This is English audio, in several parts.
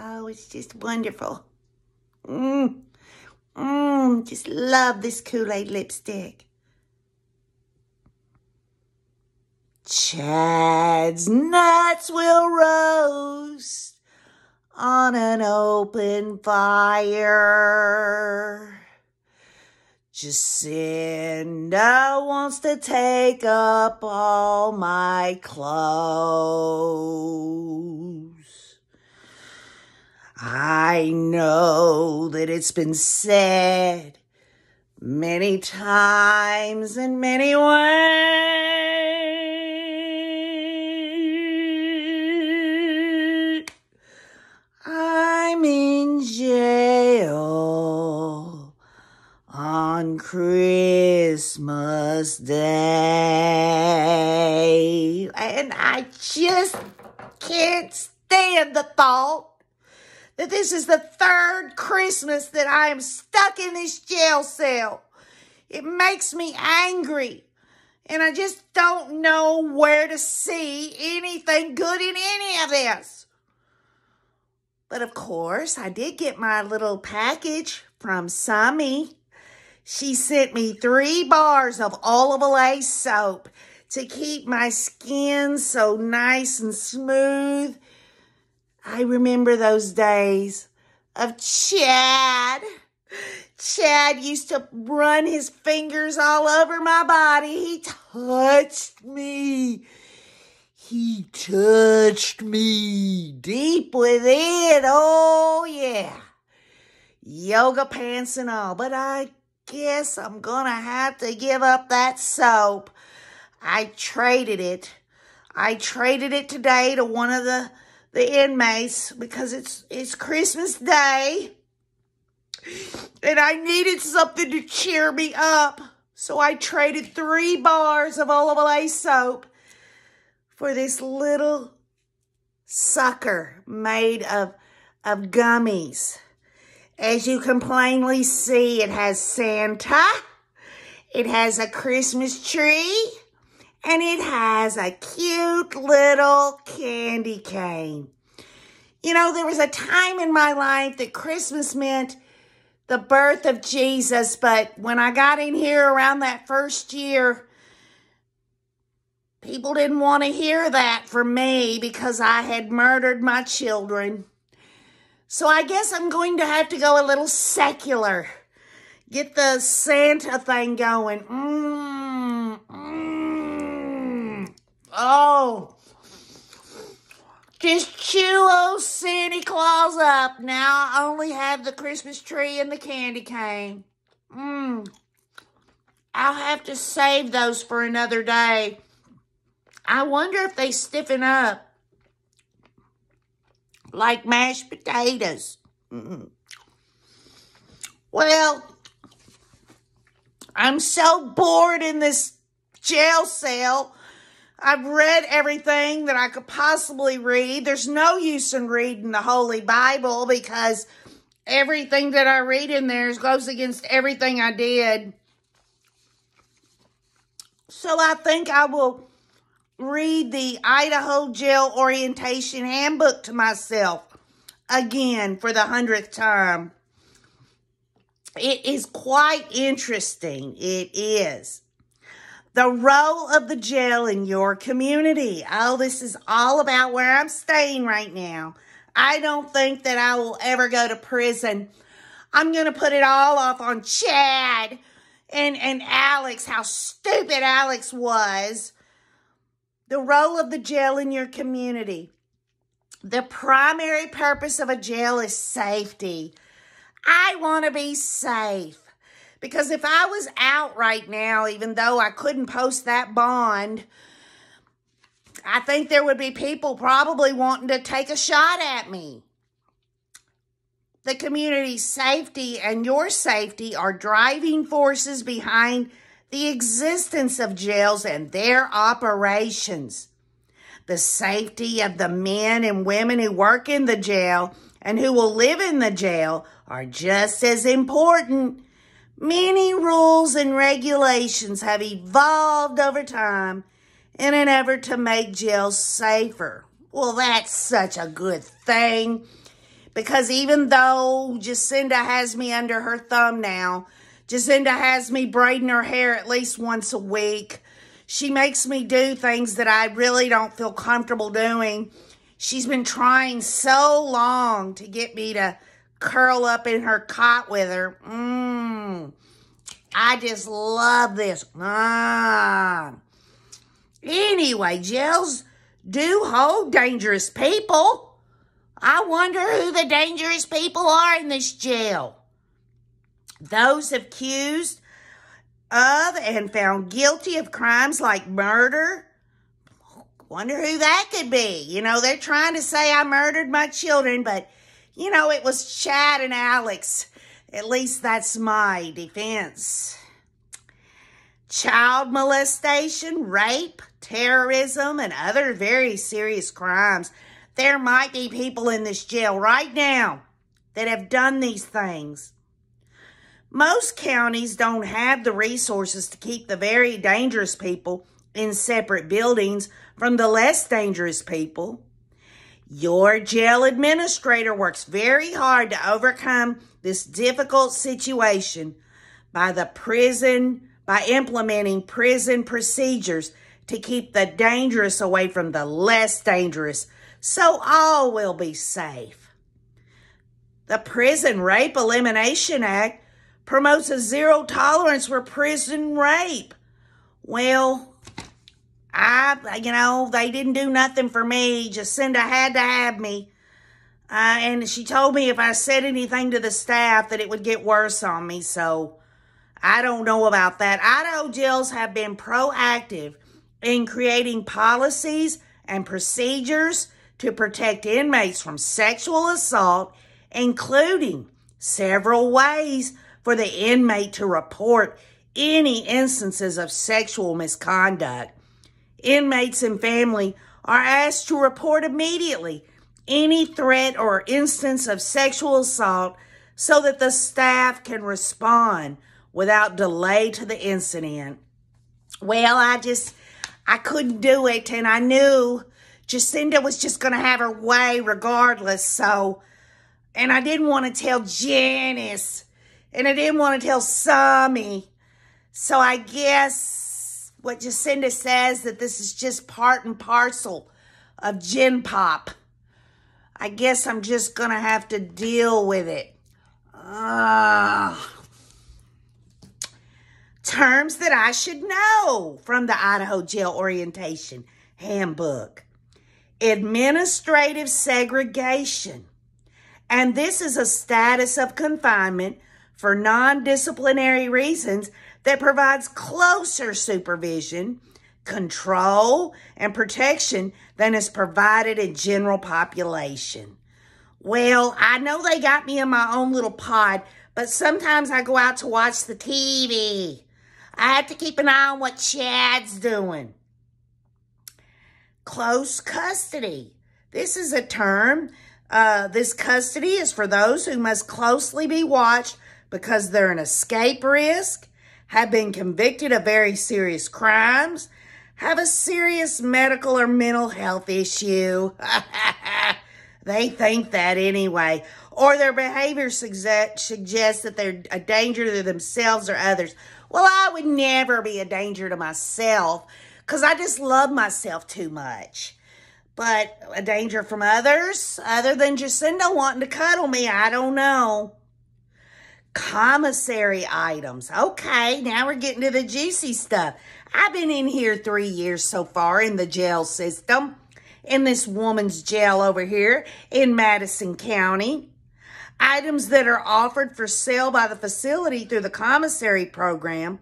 Oh, it's just wonderful. Mmm, mmm, just love this Kool-Aid lipstick. Chad's nuts will roast on an open fire. Jacinda wants to take up all my clothes. I know that it's been said many times in many ways. I'm in jail on Christmas Day, and I just can't stand the thought that this is the third Christmas that I am stuck in this jail cell. It makes me angry. And I just don't know where to see anything good in any of this. But of course, I did get my little package from Summy. She sent me three bars of olive lace soap to keep my skin so nice and smooth I remember those days of Chad. Chad used to run his fingers all over my body. He touched me. He touched me deep within. Oh, yeah. Yoga pants and all. But I guess I'm going to have to give up that soap. I traded it. I traded it today to one of the the inmates because it's it's Christmas Day and I needed something to cheer me up. So I traded three bars of oil soap for this little sucker made of, of gummies. As you can plainly see, it has Santa. It has a Christmas tree and it has a cute little candy cane. You know, there was a time in my life that Christmas meant the birth of Jesus, but when I got in here around that first year, people didn't want to hear that from me because I had murdered my children. So I guess I'm going to have to go a little secular. Get the Santa thing going. Mm. Oh. Just chew old Santa Claus up. Now I only have the Christmas tree and the candy cane. Mmm. I'll have to save those for another day. I wonder if they stiffen up like mashed potatoes. Mm -mm. Well, I'm so bored in this jail cell. I've read everything that I could possibly read. There's no use in reading the Holy Bible because everything that I read in there goes against everything I did. So I think I will read the Idaho Jail Orientation Handbook to myself again for the hundredth time. It is quite interesting. It is the role of the jail in your community. Oh, this is all about where I'm staying right now. I don't think that I will ever go to prison. I'm going to put it all off on Chad and, and Alex, how stupid Alex was. The role of the jail in your community. The primary purpose of a jail is safety. I want to be safe. Because if I was out right now, even though I couldn't post that bond, I think there would be people probably wanting to take a shot at me. The community's safety and your safety are driving forces behind the existence of jails and their operations. The safety of the men and women who work in the jail and who will live in the jail are just as important Many rules and regulations have evolved over time in an effort to make jails safer. Well, that's such a good thing because even though Jacinda has me under her thumb now, Jacinda has me braiding her hair at least once a week. She makes me do things that I really don't feel comfortable doing. She's been trying so long to get me to curl up in her cot with her. Mmm. I just love this. Ah. Anyway, gels do hold dangerous people. I wonder who the dangerous people are in this jail. Those accused of and found guilty of crimes like murder. Wonder who that could be. You know, they're trying to say I murdered my children, but you know, it was Chad and Alex. At least that's my defense. Child molestation, rape, terrorism, and other very serious crimes. There might be people in this jail right now that have done these things. Most counties don't have the resources to keep the very dangerous people in separate buildings from the less dangerous people. Your jail administrator works very hard to overcome this difficult situation by the prison, by implementing prison procedures to keep the dangerous away from the less dangerous, so all will be safe. The Prison Rape Elimination Act promotes a zero tolerance for prison rape. Well, I, you know, they didn't do nothing for me. Jacinda had to have me. Uh, and she told me if I said anything to the staff that it would get worse on me. So I don't know about that. Idaho jails have been proactive in creating policies and procedures to protect inmates from sexual assault, including several ways for the inmate to report any instances of sexual misconduct inmates and family are asked to report immediately any threat or instance of sexual assault so that the staff can respond without delay to the incident. Well, I just, I couldn't do it, and I knew Jacinda was just going to have her way regardless, so, and I didn't want to tell Janice, and I didn't want to tell Sammy, so I guess what Jacinda says, that this is just part and parcel of gin pop. I guess I'm just going to have to deal with it. Ugh. Terms that I should know from the Idaho Jail Orientation Handbook. Administrative segregation. And this is a status of confinement for non-disciplinary reasons that provides closer supervision, control, and protection than is provided in general population. Well, I know they got me in my own little pod, but sometimes I go out to watch the TV. I have to keep an eye on what Chad's doing. Close custody. This is a term. Uh, this custody is for those who must closely be watched because they're an escape risk, have been convicted of very serious crimes, have a serious medical or mental health issue. they think that anyway. Or their behavior suggest, suggests that they're a danger to themselves or others. Well, I would never be a danger to myself because I just love myself too much. But a danger from others, other than Jacinda wanting to cuddle me, I don't know commissary items. Okay, now we're getting to the juicy stuff. I've been in here three years so far in the jail system, in this woman's jail over here in Madison County. Items that are offered for sale by the facility through the commissary program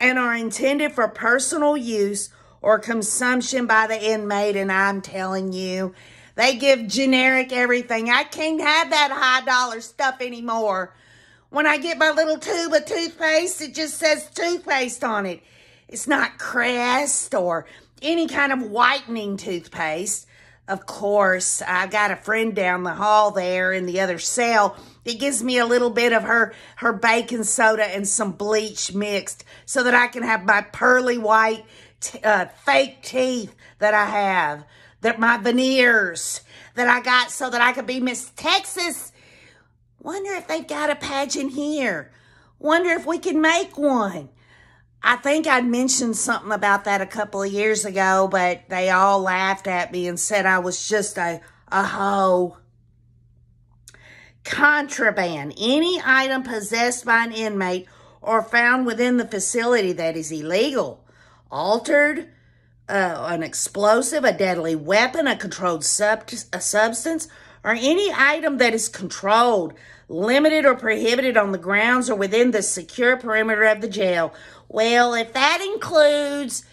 and are intended for personal use or consumption by the inmate. And I'm telling you, they give generic everything. I can't have that high dollar stuff anymore when I get my little tube of toothpaste, it just says toothpaste on it. It's not Crest or any kind of whitening toothpaste. Of course, I've got a friend down the hall there in the other cell that gives me a little bit of her, her baking soda and some bleach mixed so that I can have my pearly white uh, fake teeth that I have, that my veneers that I got so that I could be Miss Texas Wonder if they've got a pageant here. Wonder if we can make one. I think I'd mentioned something about that a couple of years ago, but they all laughed at me and said I was just a, a hoe. Contraband, any item possessed by an inmate or found within the facility that is illegal, altered, uh, an explosive, a deadly weapon, a controlled sub a substance, or any item that is controlled, limited, or prohibited on the grounds or within the secure perimeter of the jail. Well, if that includes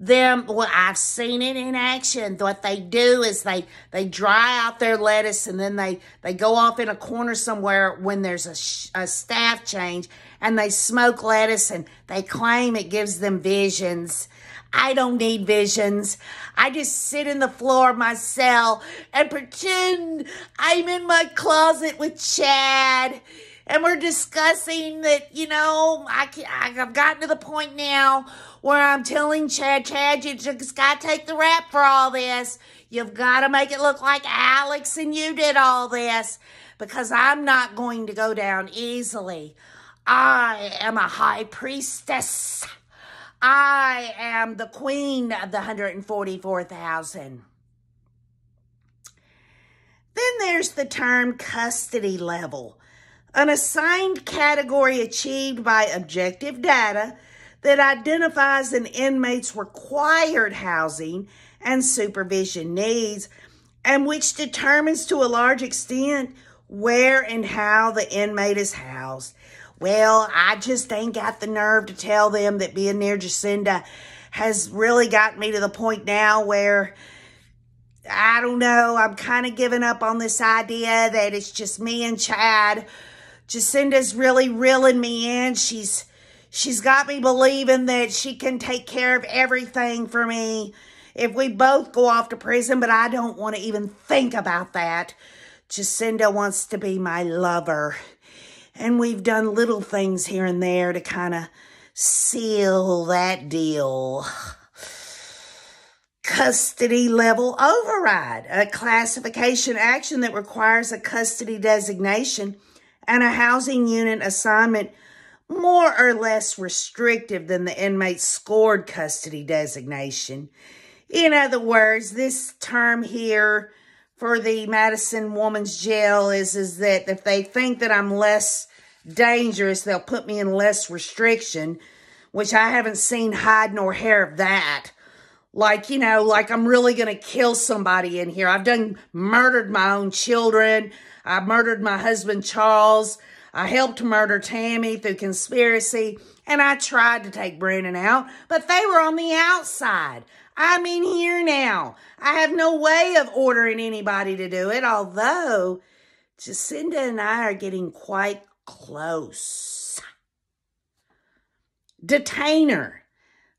them, well, I've seen it in action. What they do is they, they dry out their lettuce and then they, they go off in a corner somewhere when there's a, a staff change and they smoke lettuce and they claim it gives them visions. I don't need visions. I just sit in the floor of my cell and pretend I'm in my closet with Chad. And we're discussing that, you know, I can, I've gotten to the point now where I'm telling Chad, Chad, you just got to take the rap for all this. You've got to make it look like Alex and you did all this because I'm not going to go down easily. I am a high priestess. I am the queen of the 144,000. Then there's the term custody level, an assigned category achieved by objective data that identifies an inmate's required housing and supervision needs, and which determines to a large extent where and how the inmate is housed. Well, I just ain't got the nerve to tell them that being near Jacinda has really gotten me to the point now where I don't know, I'm kind of giving up on this idea that it's just me and Chad. Jacinda's really reeling me in. She's She's got me believing that she can take care of everything for me if we both go off to prison, but I don't want to even think about that. Jacinda wants to be my lover. And we've done little things here and there to kind of seal that deal. Custody level override, a classification action that requires a custody designation and a housing unit assignment more or less restrictive than the inmate's scored custody designation. In other words, this term here for the Madison Woman's Jail is, is that if they think that I'm less dangerous, they'll put me in less restriction, which I haven't seen hide nor hair of that. Like, you know, like I'm really going to kill somebody in here. I've done murdered my own children. I murdered my husband, Charles. I helped murder Tammy through conspiracy, and I tried to take Brandon out, but they were on the outside. I'm in here now. I have no way of ordering anybody to do it, although Jacinda and I are getting quite close. Detainer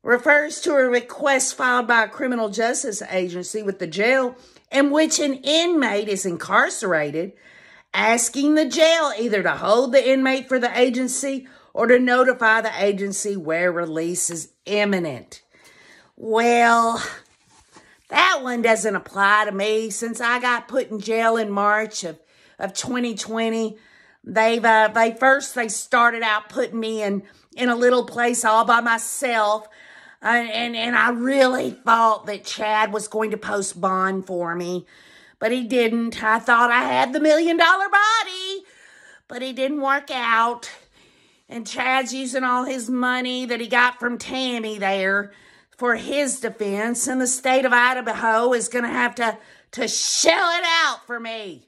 refers to a request filed by a criminal justice agency with the jail in which an inmate is incarcerated asking the jail either to hold the inmate for the agency or to notify the agency where release is imminent. Well, that one doesn't apply to me since I got put in jail in March of, of 2020. They've uh, they first they started out putting me in in a little place all by myself. Uh, and and I really thought that Chad was going to post bond for me but he didn't. I thought I had the million dollar body, but he didn't work out. And Chad's using all his money that he got from Tammy there for his defense. And the state of Idaho is going to have to, to shell it out for me.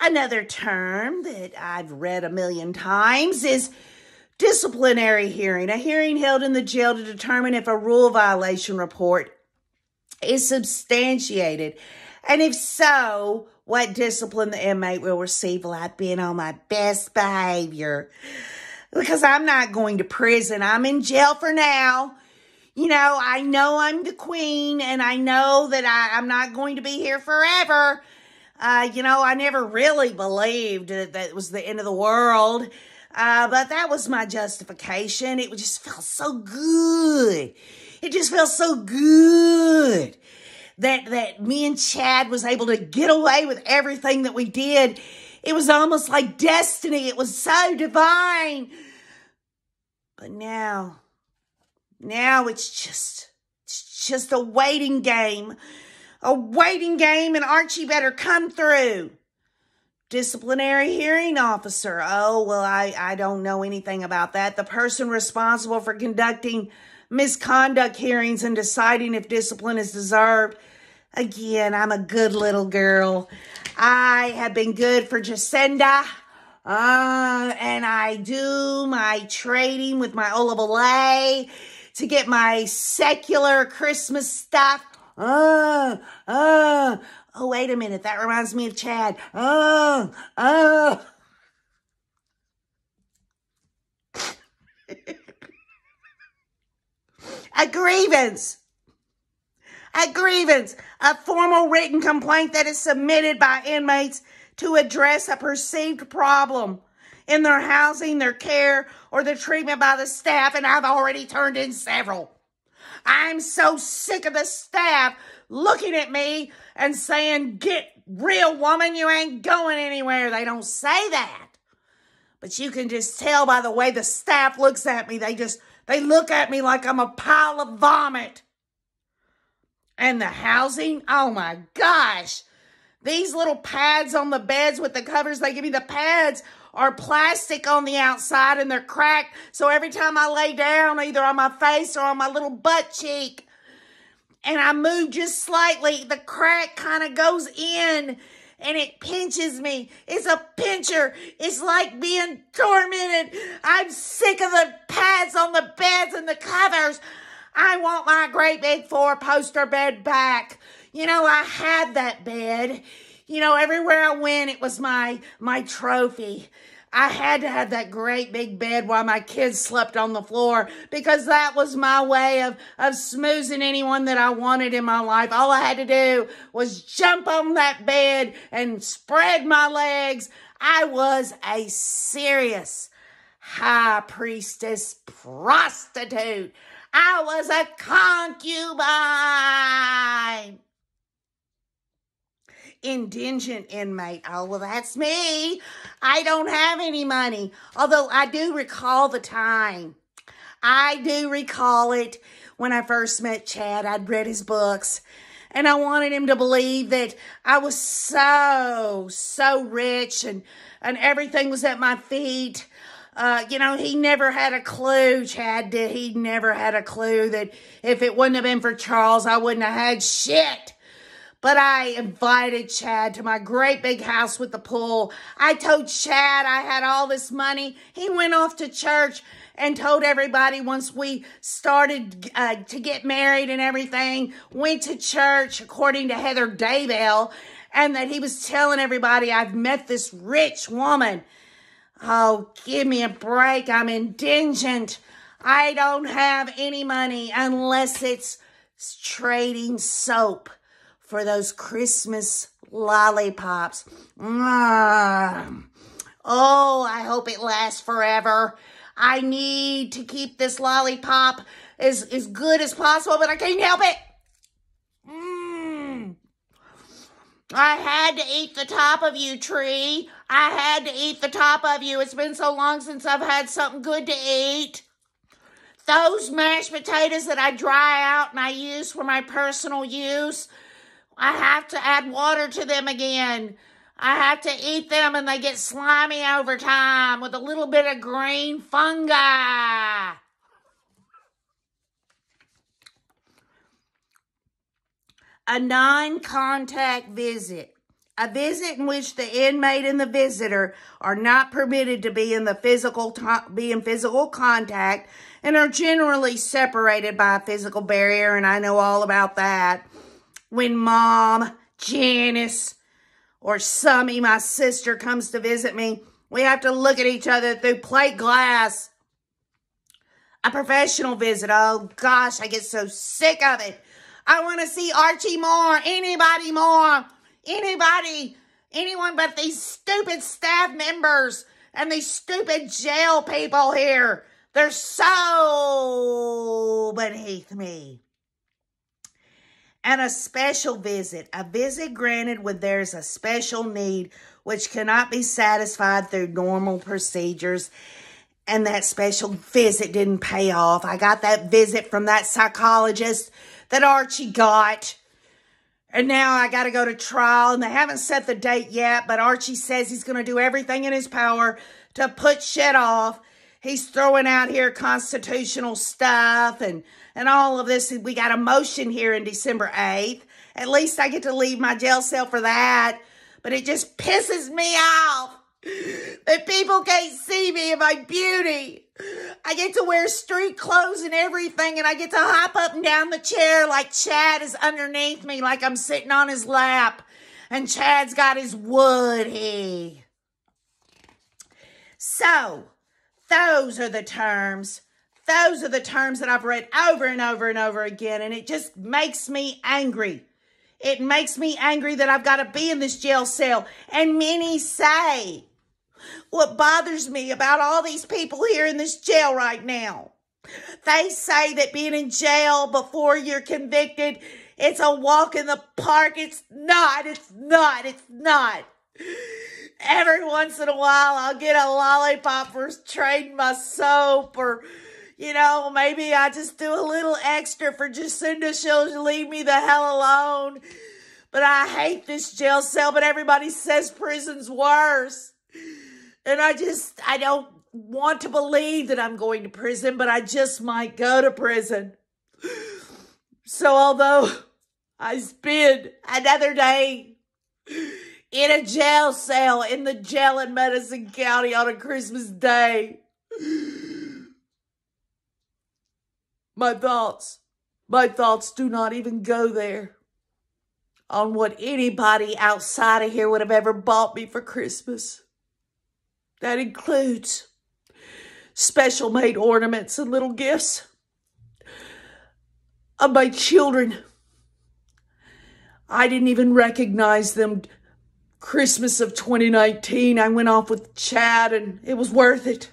Another term that I've read a million times is disciplinary hearing, a hearing held in the jail to determine if a rule violation report is substantiated? And if so, what discipline the inmate will receive will I been on my best behavior? Because I'm not going to prison. I'm in jail for now. You know, I know I'm the queen and I know that I, am not going to be here forever. Uh, you know, I never really believed that that was the end of the world. Uh, but that was my justification. It just felt so good. It just felt so good that, that me and Chad was able to get away with everything that we did. It was almost like destiny. It was so divine. But now, now it's just, it's just a waiting game. A waiting game and Archie better come through disciplinary hearing officer. Oh, well, I, I don't know anything about that. The person responsible for conducting misconduct hearings and deciding if discipline is deserved. Again, I'm a good little girl. I have been good for Jacinda. Uh, and I do my trading with my Olivole to get my secular Christmas stuff. Uh, uh, oh, wait a minute. That reminds me of Chad. Oh, uh, oh. Uh. a grievance, a grievance, a formal written complaint that is submitted by inmates to address a perceived problem in their housing, their care, or the treatment by the staff, and I've already turned in several. I'm so sick of the staff looking at me and saying, Get real, woman, you ain't going anywhere. They don't say that. But you can just tell by the way the staff looks at me. They just they look at me like I'm a pile of vomit. And the housing, oh my gosh. These little pads on the beds with the covers, they give me the pads are plastic on the outside and they're cracked. So every time I lay down, either on my face or on my little butt cheek, and I move just slightly, the crack kind of goes in and it pinches me. It's a pincher. It's like being tormented. I'm sick of the pads on the beds and the covers. I want my great big four poster bed back. You know, I had that bed. You know, everywhere I went, it was my, my trophy. I had to have that great big bed while my kids slept on the floor because that was my way of, of smoozing anyone that I wanted in my life. All I had to do was jump on that bed and spread my legs. I was a serious high priestess prostitute. I was a concubine indigent inmate. Oh, well, that's me. I don't have any money. Although I do recall the time. I do recall it when I first met Chad. I'd read his books and I wanted him to believe that I was so, so rich and, and everything was at my feet. Uh, you know, he never had a clue, Chad did. He never had a clue that if it wouldn't have been for Charles, I wouldn't have had shit but I invited Chad to my great big house with the pool. I told Chad I had all this money. He went off to church and told everybody once we started uh, to get married and everything, went to church, according to Heather Daybell, and that he was telling everybody, I've met this rich woman. Oh, give me a break. I'm indigent. I don't have any money unless it's trading soap for those Christmas lollipops. Oh, I hope it lasts forever. I need to keep this lollipop as, as good as possible, but I can't help it. Mm. I had to eat the top of you, tree. I had to eat the top of you. It's been so long since I've had something good to eat. Those mashed potatoes that I dry out and I use for my personal use, I have to add water to them again. I have to eat them and they get slimy over time with a little bit of green fungi. A non contact visit. A visit in which the inmate and the visitor are not permitted to be in the physical be in physical contact and are generally separated by a physical barrier and I know all about that when mom, Janice, or Summy, my sister, comes to visit me, we have to look at each other through plate glass. A professional visit. Oh, gosh, I get so sick of it. I want to see Archie more, anybody more, anybody, anyone but these stupid staff members and these stupid jail people here. They're so beneath me and a special visit, a visit granted when there's a special need which cannot be satisfied through normal procedures. And that special visit didn't pay off. I got that visit from that psychologist that Archie got. And now I got to go to trial, and they haven't set the date yet, but Archie says he's going to do everything in his power to put shit off. He's throwing out here constitutional stuff and and all of this. We got a motion here in December 8th. At least I get to leave my jail cell for that. But it just pisses me off that people can't see me and my beauty. I get to wear street clothes and everything, and I get to hop up and down the chair like Chad is underneath me, like I'm sitting on his lap. And Chad's got his woody. So, those are the terms those are the terms that I've read over and over and over again, and it just makes me angry. It makes me angry that I've got to be in this jail cell. And many say, what bothers me about all these people here in this jail right now, they say that being in jail before you're convicted, it's a walk in the park. It's not. It's not. It's not. Every once in a while, I'll get a lollipop for trading my soap or you know, maybe I just do a little extra for Jacinda. She'll leave me the hell alone. But I hate this jail cell, but everybody says prison's worse. And I just, I don't want to believe that I'm going to prison, but I just might go to prison. So although I spend another day in a jail cell in the jail in Madison County on a Christmas day, my thoughts, my thoughts do not even go there on what anybody outside of here would have ever bought me for Christmas. That includes special made ornaments and little gifts of my children. I didn't even recognize them Christmas of 2019. I went off with Chad and it was worth it.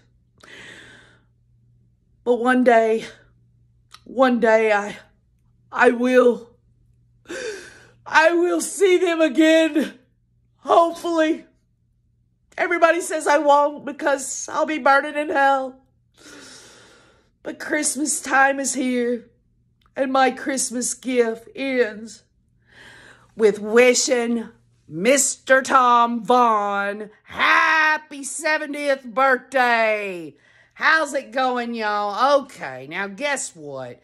But one day, one day I, I will, I will see them again, hopefully. Everybody says I won't because I'll be burning in hell. But Christmas time is here, and my Christmas gift ends with wishing Mr. Tom Vaughn happy 70th birthday. How's it going, y'all? Okay, now guess what?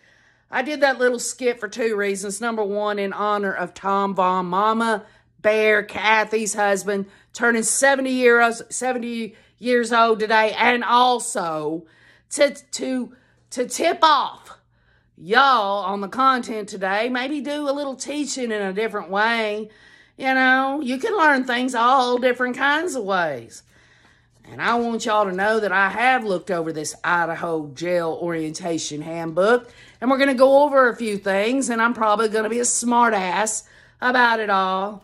I did that little skit for two reasons. Number one, in honor of Tom Von Mama Bear, Kathy's husband, turning 70 years, 70 years old today, and also to, to, to tip off y'all on the content today. Maybe do a little teaching in a different way. You know, you can learn things all different kinds of ways. And I want y'all to know that I have looked over this Idaho jail orientation handbook, and we're going to go over a few things, and I'm probably going to be a smartass about it all.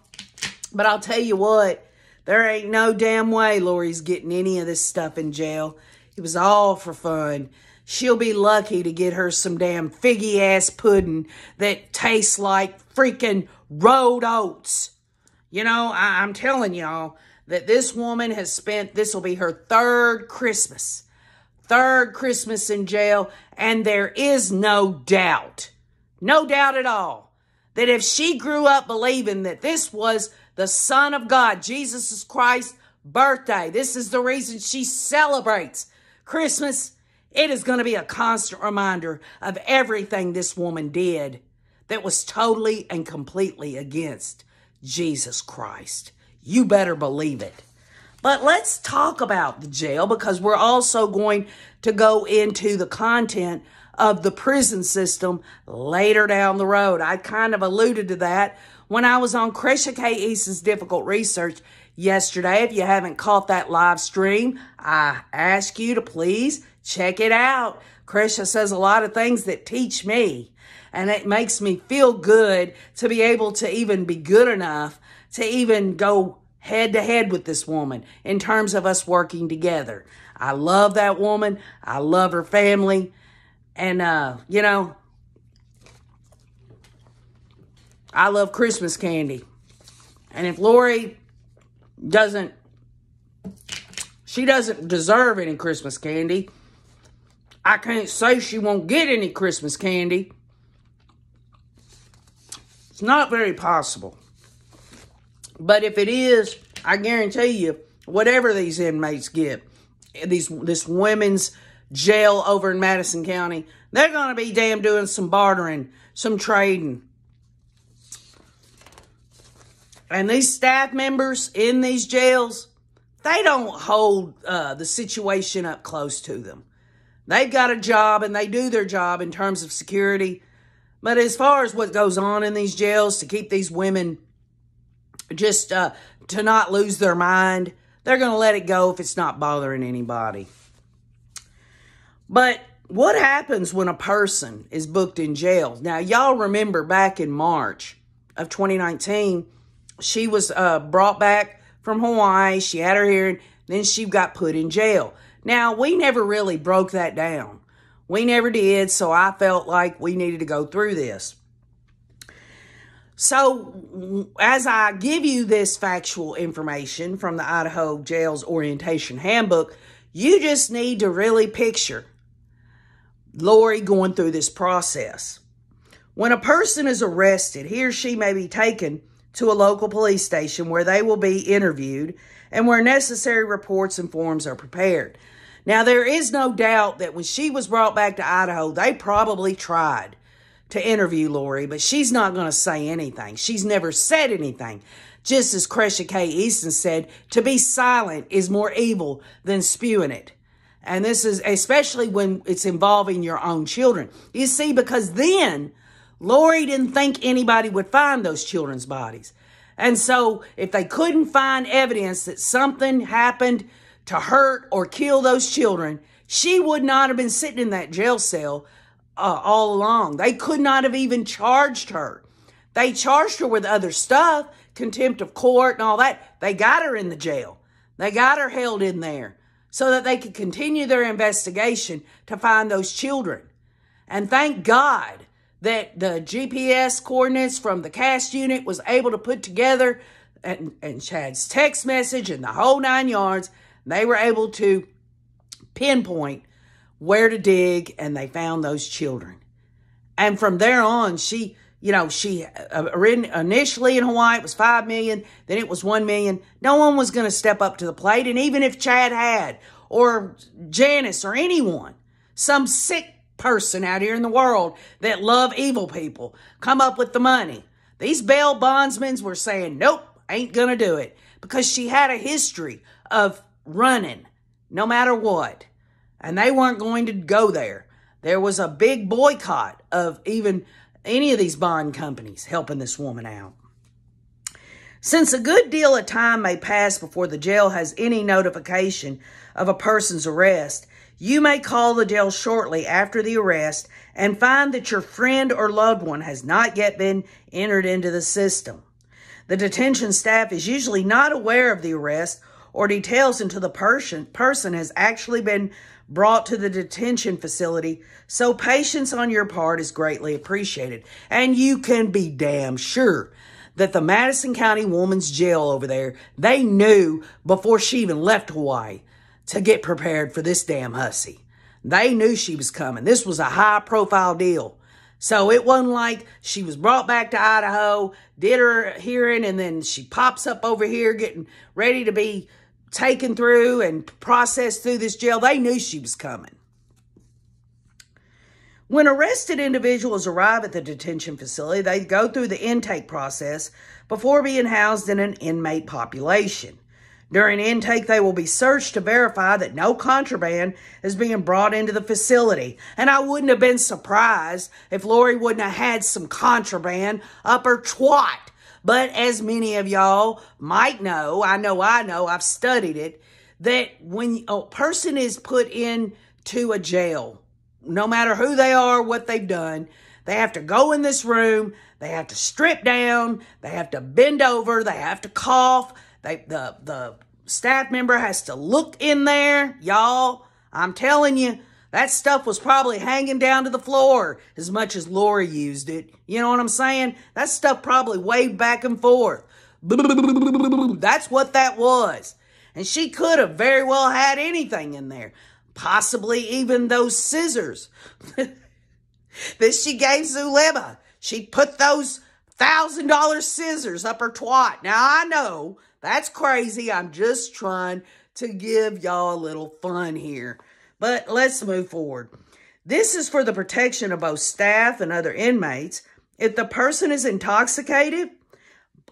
But I'll tell you what, there ain't no damn way Lori's getting any of this stuff in jail. It was all for fun. She'll be lucky to get her some damn figgy ass pudding that tastes like freaking road oats. You know, I- I'm telling y'all, that this woman has spent, this will be her third Christmas, third Christmas in jail. And there is no doubt, no doubt at all, that if she grew up believing that this was the Son of God, Jesus Christ's birthday, this is the reason she celebrates Christmas, it is going to be a constant reminder of everything this woman did that was totally and completely against Jesus Christ. You better believe it. But let's talk about the jail because we're also going to go into the content of the prison system later down the road. I kind of alluded to that when I was on Krisha K. East's Difficult Research yesterday. If you haven't caught that live stream, I ask you to please check it out. Krisha says a lot of things that teach me, and it makes me feel good to be able to even be good enough to even go head to head with this woman in terms of us working together. I love that woman. I love her family. And, uh, you know, I love Christmas candy. And if Lori doesn't, she doesn't deserve any Christmas candy. I can't say she won't get any Christmas candy. It's not very possible. But if it is, I guarantee you, whatever these inmates get, these this women's jail over in Madison County, they're going to be damn doing some bartering, some trading. And these staff members in these jails, they don't hold uh, the situation up close to them. They've got a job and they do their job in terms of security. But as far as what goes on in these jails to keep these women just uh, to not lose their mind. They're going to let it go if it's not bothering anybody. But what happens when a person is booked in jail? Now, y'all remember back in March of 2019, she was uh, brought back from Hawaii. She had her hearing. Then she got put in jail. Now, we never really broke that down. We never did, so I felt like we needed to go through this. So, as I give you this factual information from the Idaho Jails Orientation Handbook, you just need to really picture Lori going through this process. When a person is arrested, he or she may be taken to a local police station where they will be interviewed and where necessary reports and forms are prepared. Now, there is no doubt that when she was brought back to Idaho, they probably tried to interview Lori, but she's not going to say anything. She's never said anything. Just as Kresha K. Easton said, to be silent is more evil than spewing it. And this is especially when it's involving your own children. You see, because then Lori didn't think anybody would find those children's bodies. And so if they couldn't find evidence that something happened to hurt or kill those children, she would not have been sitting in that jail cell uh, all along. They could not have even charged her. They charged her with other stuff, contempt of court and all that. They got her in the jail. They got her held in there so that they could continue their investigation to find those children. And thank God that the GPS coordinates from the cast unit was able to put together and, and Chad's text message and the whole nine yards. They were able to pinpoint where to dig, and they found those children. And from there on, she, you know, she uh, initially in Hawaii it was five million, then it was one million. No one was going to step up to the plate, and even if Chad had, or Janice, or anyone, some sick person out here in the world that love evil people come up with the money. These bail bondsmen were saying, nope, ain't going to do it because she had a history of running no matter what and they weren't going to go there. There was a big boycott of even any of these bond companies helping this woman out. Since a good deal of time may pass before the jail has any notification of a person's arrest, you may call the jail shortly after the arrest and find that your friend or loved one has not yet been entered into the system. The detention staff is usually not aware of the arrest or details until the person, person has actually been brought to the detention facility, so patience on your part is greatly appreciated. And you can be damn sure that the Madison County Woman's Jail over there, they knew before she even left Hawaii to get prepared for this damn hussy. They knew she was coming. This was a high profile deal. So it wasn't like she was brought back to Idaho, did her hearing, and then she pops up over here getting ready to be taken through and processed through this jail, they knew she was coming. When arrested individuals arrive at the detention facility, they go through the intake process before being housed in an inmate population. During intake, they will be searched to verify that no contraband is being brought into the facility. And I wouldn't have been surprised if Lori wouldn't have had some contraband up her twat but as many of y'all might know, I know I know, I've studied it, that when a person is put into a jail, no matter who they are, what they've done, they have to go in this room, they have to strip down, they have to bend over, they have to cough, they the the staff member has to look in there, y'all. I'm telling you, that stuff was probably hanging down to the floor as much as Lori used it. You know what I'm saying? That stuff probably waved back and forth. That's what that was. And she could have very well had anything in there, possibly even those scissors that she gave Zuleba. She put those $1,000 scissors up her twat. Now, I know that's crazy. I'm just trying to give y'all a little fun here. But let's move forward. This is for the protection of both staff and other inmates. If the person is intoxicated,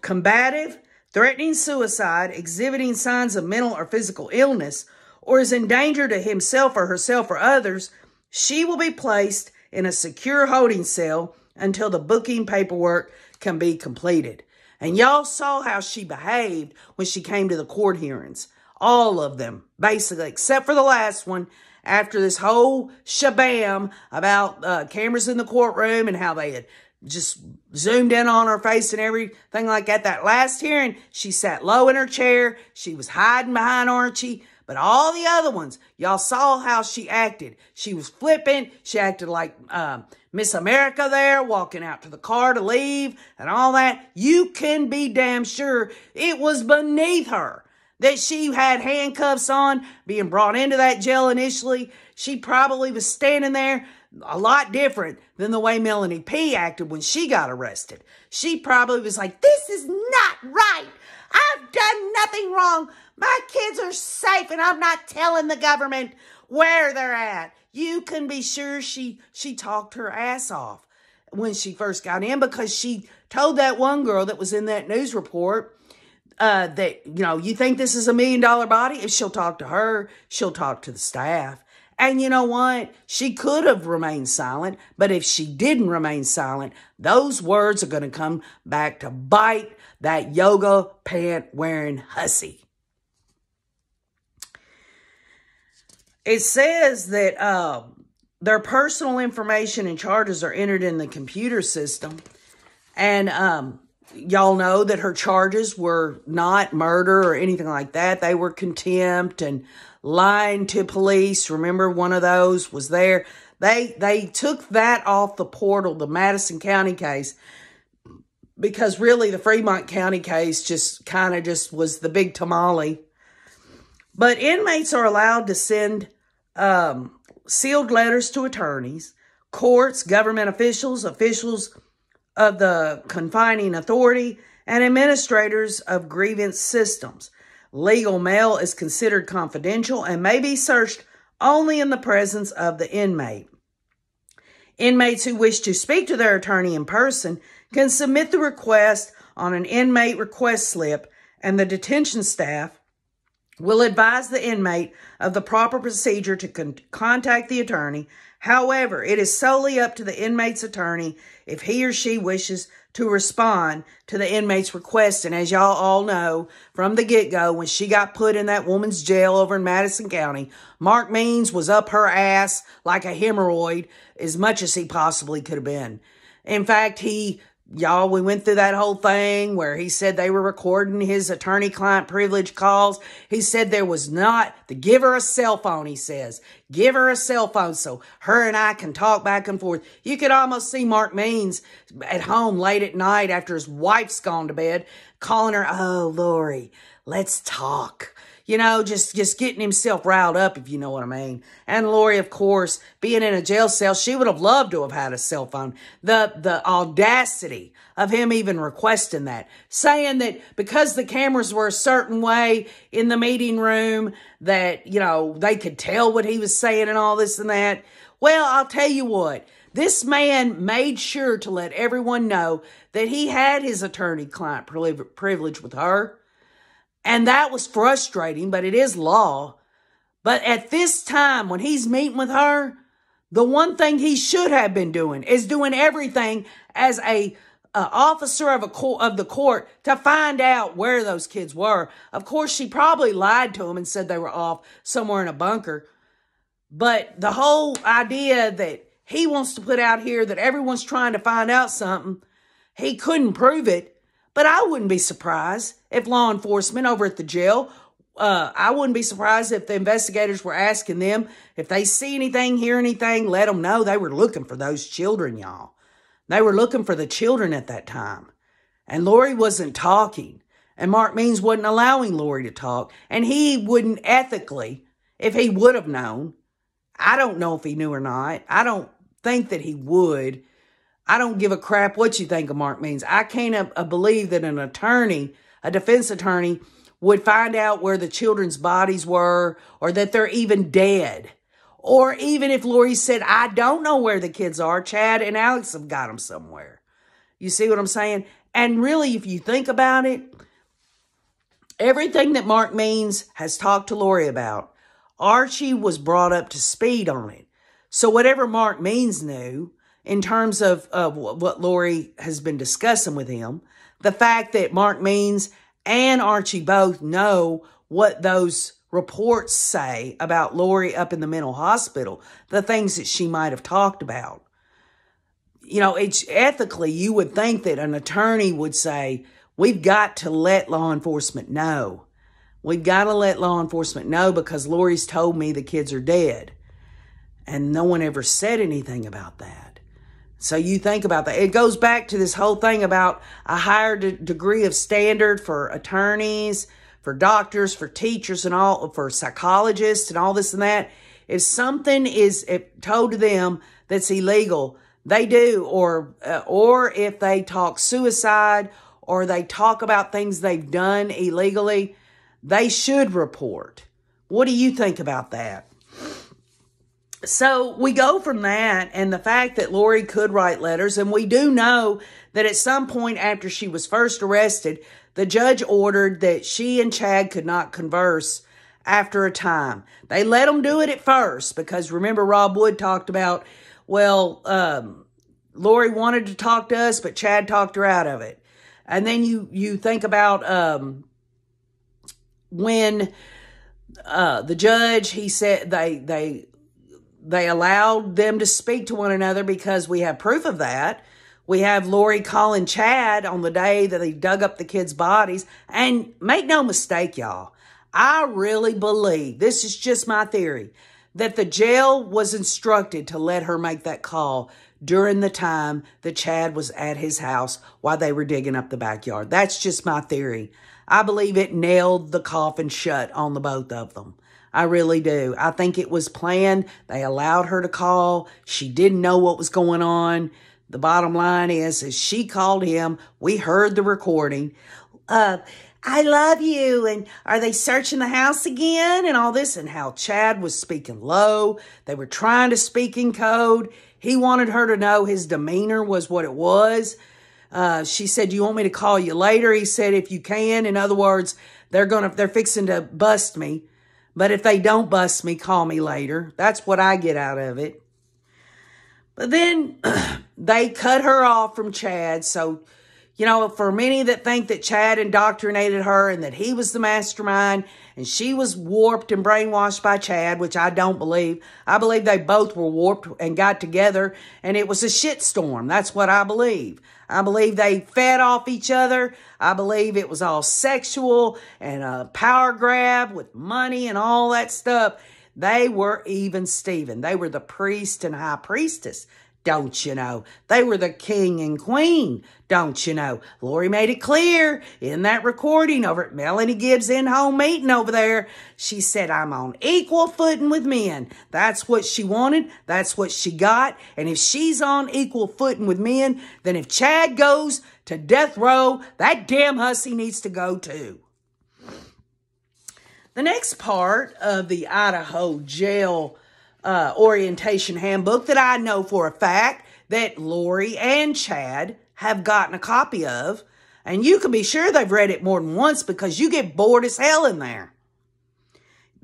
combative, threatening suicide, exhibiting signs of mental or physical illness, or is in danger to himself or herself or others, she will be placed in a secure holding cell until the booking paperwork can be completed. And y'all saw how she behaved when she came to the court hearings. All of them, basically, except for the last one after this whole shabam about uh, cameras in the courtroom and how they had just zoomed in on her face and everything like that. That last hearing, she sat low in her chair. She was hiding behind Archie. But all the other ones, y'all saw how she acted. She was flippant. She acted like um, Miss America there, walking out to the car to leave and all that. You can be damn sure it was beneath her that she had handcuffs on, being brought into that jail initially. She probably was standing there a lot different than the way Melanie P acted when she got arrested. She probably was like, This is not right. I've done nothing wrong. My kids are safe and I'm not telling the government where they're at. You can be sure she she talked her ass off when she first got in because she told that one girl that was in that news report uh, that, you know, you think this is a million dollar body? If she'll talk to her, she'll talk to the staff. And you know what? She could have remained silent, but if she didn't remain silent, those words are going to come back to bite that yoga pant wearing hussy. It says that uh, their personal information and charges are entered in the computer system. And um, y'all know that her charges were not murder or anything like that. They were contempt and lying to police. Remember one of those was there. They they took that off the portal, the Madison County case, because really the Fremont County case just kind of just was the big tamale. But inmates are allowed to send um, sealed letters to attorneys, courts, government officials, officials of the confining authority and administrators of grievance systems. Legal mail is considered confidential and may be searched only in the presence of the inmate. Inmates who wish to speak to their attorney in person can submit the request on an inmate request slip, and the detention staff will advise the inmate of the proper procedure to con contact the attorney However, it is solely up to the inmate's attorney if he or she wishes to respond to the inmate's request. And as y'all all know from the get go, when she got put in that woman's jail over in Madison County, Mark Means was up her ass like a hemorrhoid as much as he possibly could have been. In fact, he y'all, we went through that whole thing where he said they were recording his attorney client privilege calls. He said there was not the give her a cell phone, he says. Give her a cell phone so her and I can talk back and forth. You could almost see Mark Means at home late at night after his wife's gone to bed, calling her, Oh, Lori, let's talk you know, just, just getting himself riled up, if you know what I mean. And Lori, of course, being in a jail cell, she would have loved to have had a cell phone. The, the audacity of him even requesting that, saying that because the cameras were a certain way in the meeting room that, you know, they could tell what he was saying and all this and that. Well, I'll tell you what, this man made sure to let everyone know that he had his attorney client privilege with her and that was frustrating, but it is law. But at this time, when he's meeting with her, the one thing he should have been doing is doing everything as a officer of a of the court to find out where those kids were. Of course, she probably lied to him and said they were off somewhere in a bunker. But the whole idea that he wants to put out here that everyone's trying to find out something, he couldn't prove it. But I wouldn't be surprised if law enforcement over at the jail, uh, I wouldn't be surprised if the investigators were asking them if they see anything, hear anything, let them know they were looking for those children, y'all. They were looking for the children at that time. And Lori wasn't talking. And Mark Means wasn't allowing Lori to talk. And he wouldn't ethically, if he would have known, I don't know if he knew or not. I don't think that he would I don't give a crap what you think a mark means. I can't uh, believe that an attorney, a defense attorney, would find out where the children's bodies were or that they're even dead. Or even if Lori said, I don't know where the kids are, Chad and Alex have got them somewhere. You see what I'm saying? And really, if you think about it, everything that Mark Means has talked to Lori about, Archie was brought up to speed on it. So whatever Mark Means knew, in terms of uh, what Lori has been discussing with him, the fact that Mark Means and Archie both know what those reports say about Lori up in the mental hospital, the things that she might have talked about. You know, it's ethically, you would think that an attorney would say, we've got to let law enforcement know. We've got to let law enforcement know because Lori's told me the kids are dead. And no one ever said anything about that. So you think about that. It goes back to this whole thing about a higher de- degree of standard for attorneys, for doctors, for teachers, and all, for psychologists, and all this and that. If something is told to them that's illegal, they do, or uh, or if they talk suicide, or they talk about things they've done illegally, they should report. What do you think about that? so we go from that and the fact that Lori could write letters, and we do know that at some point after she was first arrested, the judge ordered that she and Chad could not converse after a time. They let them do it at first because remember, Rob Wood talked about, well, um, Lori wanted to talk to us, but Chad talked her out of it. And then you, you think about um, when uh, the judge, he said they, they, they allowed them to speak to one another because we have proof of that. We have Lori calling Chad on the day that they dug up the kids' bodies. And make no mistake, y'all, I really believe, this is just my theory, that the jail was instructed to let her make that call during the time that Chad was at his house while they were digging up the backyard. That's just my theory. I believe it nailed the coffin shut on the both of them. I really do. I think it was planned. They allowed her to call. She didn't know what was going on. The bottom line is, is she called him. We heard the recording. Uh, I love you. And are they searching the house again? And all this, and how Chad was speaking low. They were trying to speak in code. He wanted her to know his demeanor was what it was. Uh, she said, "You want me to call you later?" He said, "If you can." In other words, they're gonna they're fixing to bust me. But if they don't bust me, call me later. That's what I get out of it. But then they cut her off from Chad. So, you know, for many that think that Chad indoctrinated her and that he was the mastermind, and she was warped and brainwashed by Chad, which I don't believe. I believe they both were warped and got together, and it was a shitstorm. That's what I believe. I believe they fed off each other. I believe it was all sexual and a power grab with money and all that stuff. They were even Stephen. They were the priest and high priestess don't you know? They were the king and queen, don't you know? Lori made it clear in that recording over at Melanie Gibbs in home meeting over there. She said, I'm on equal footing with men. That's what she wanted. That's what she got. And if she's on equal footing with men, then if Chad goes to death row, that damn hussy needs to go too. The next part of the Idaho jail uh, orientation handbook that I know for a fact that Lori and Chad have gotten a copy of. And you can be sure they've read it more than once because you get bored as hell in there.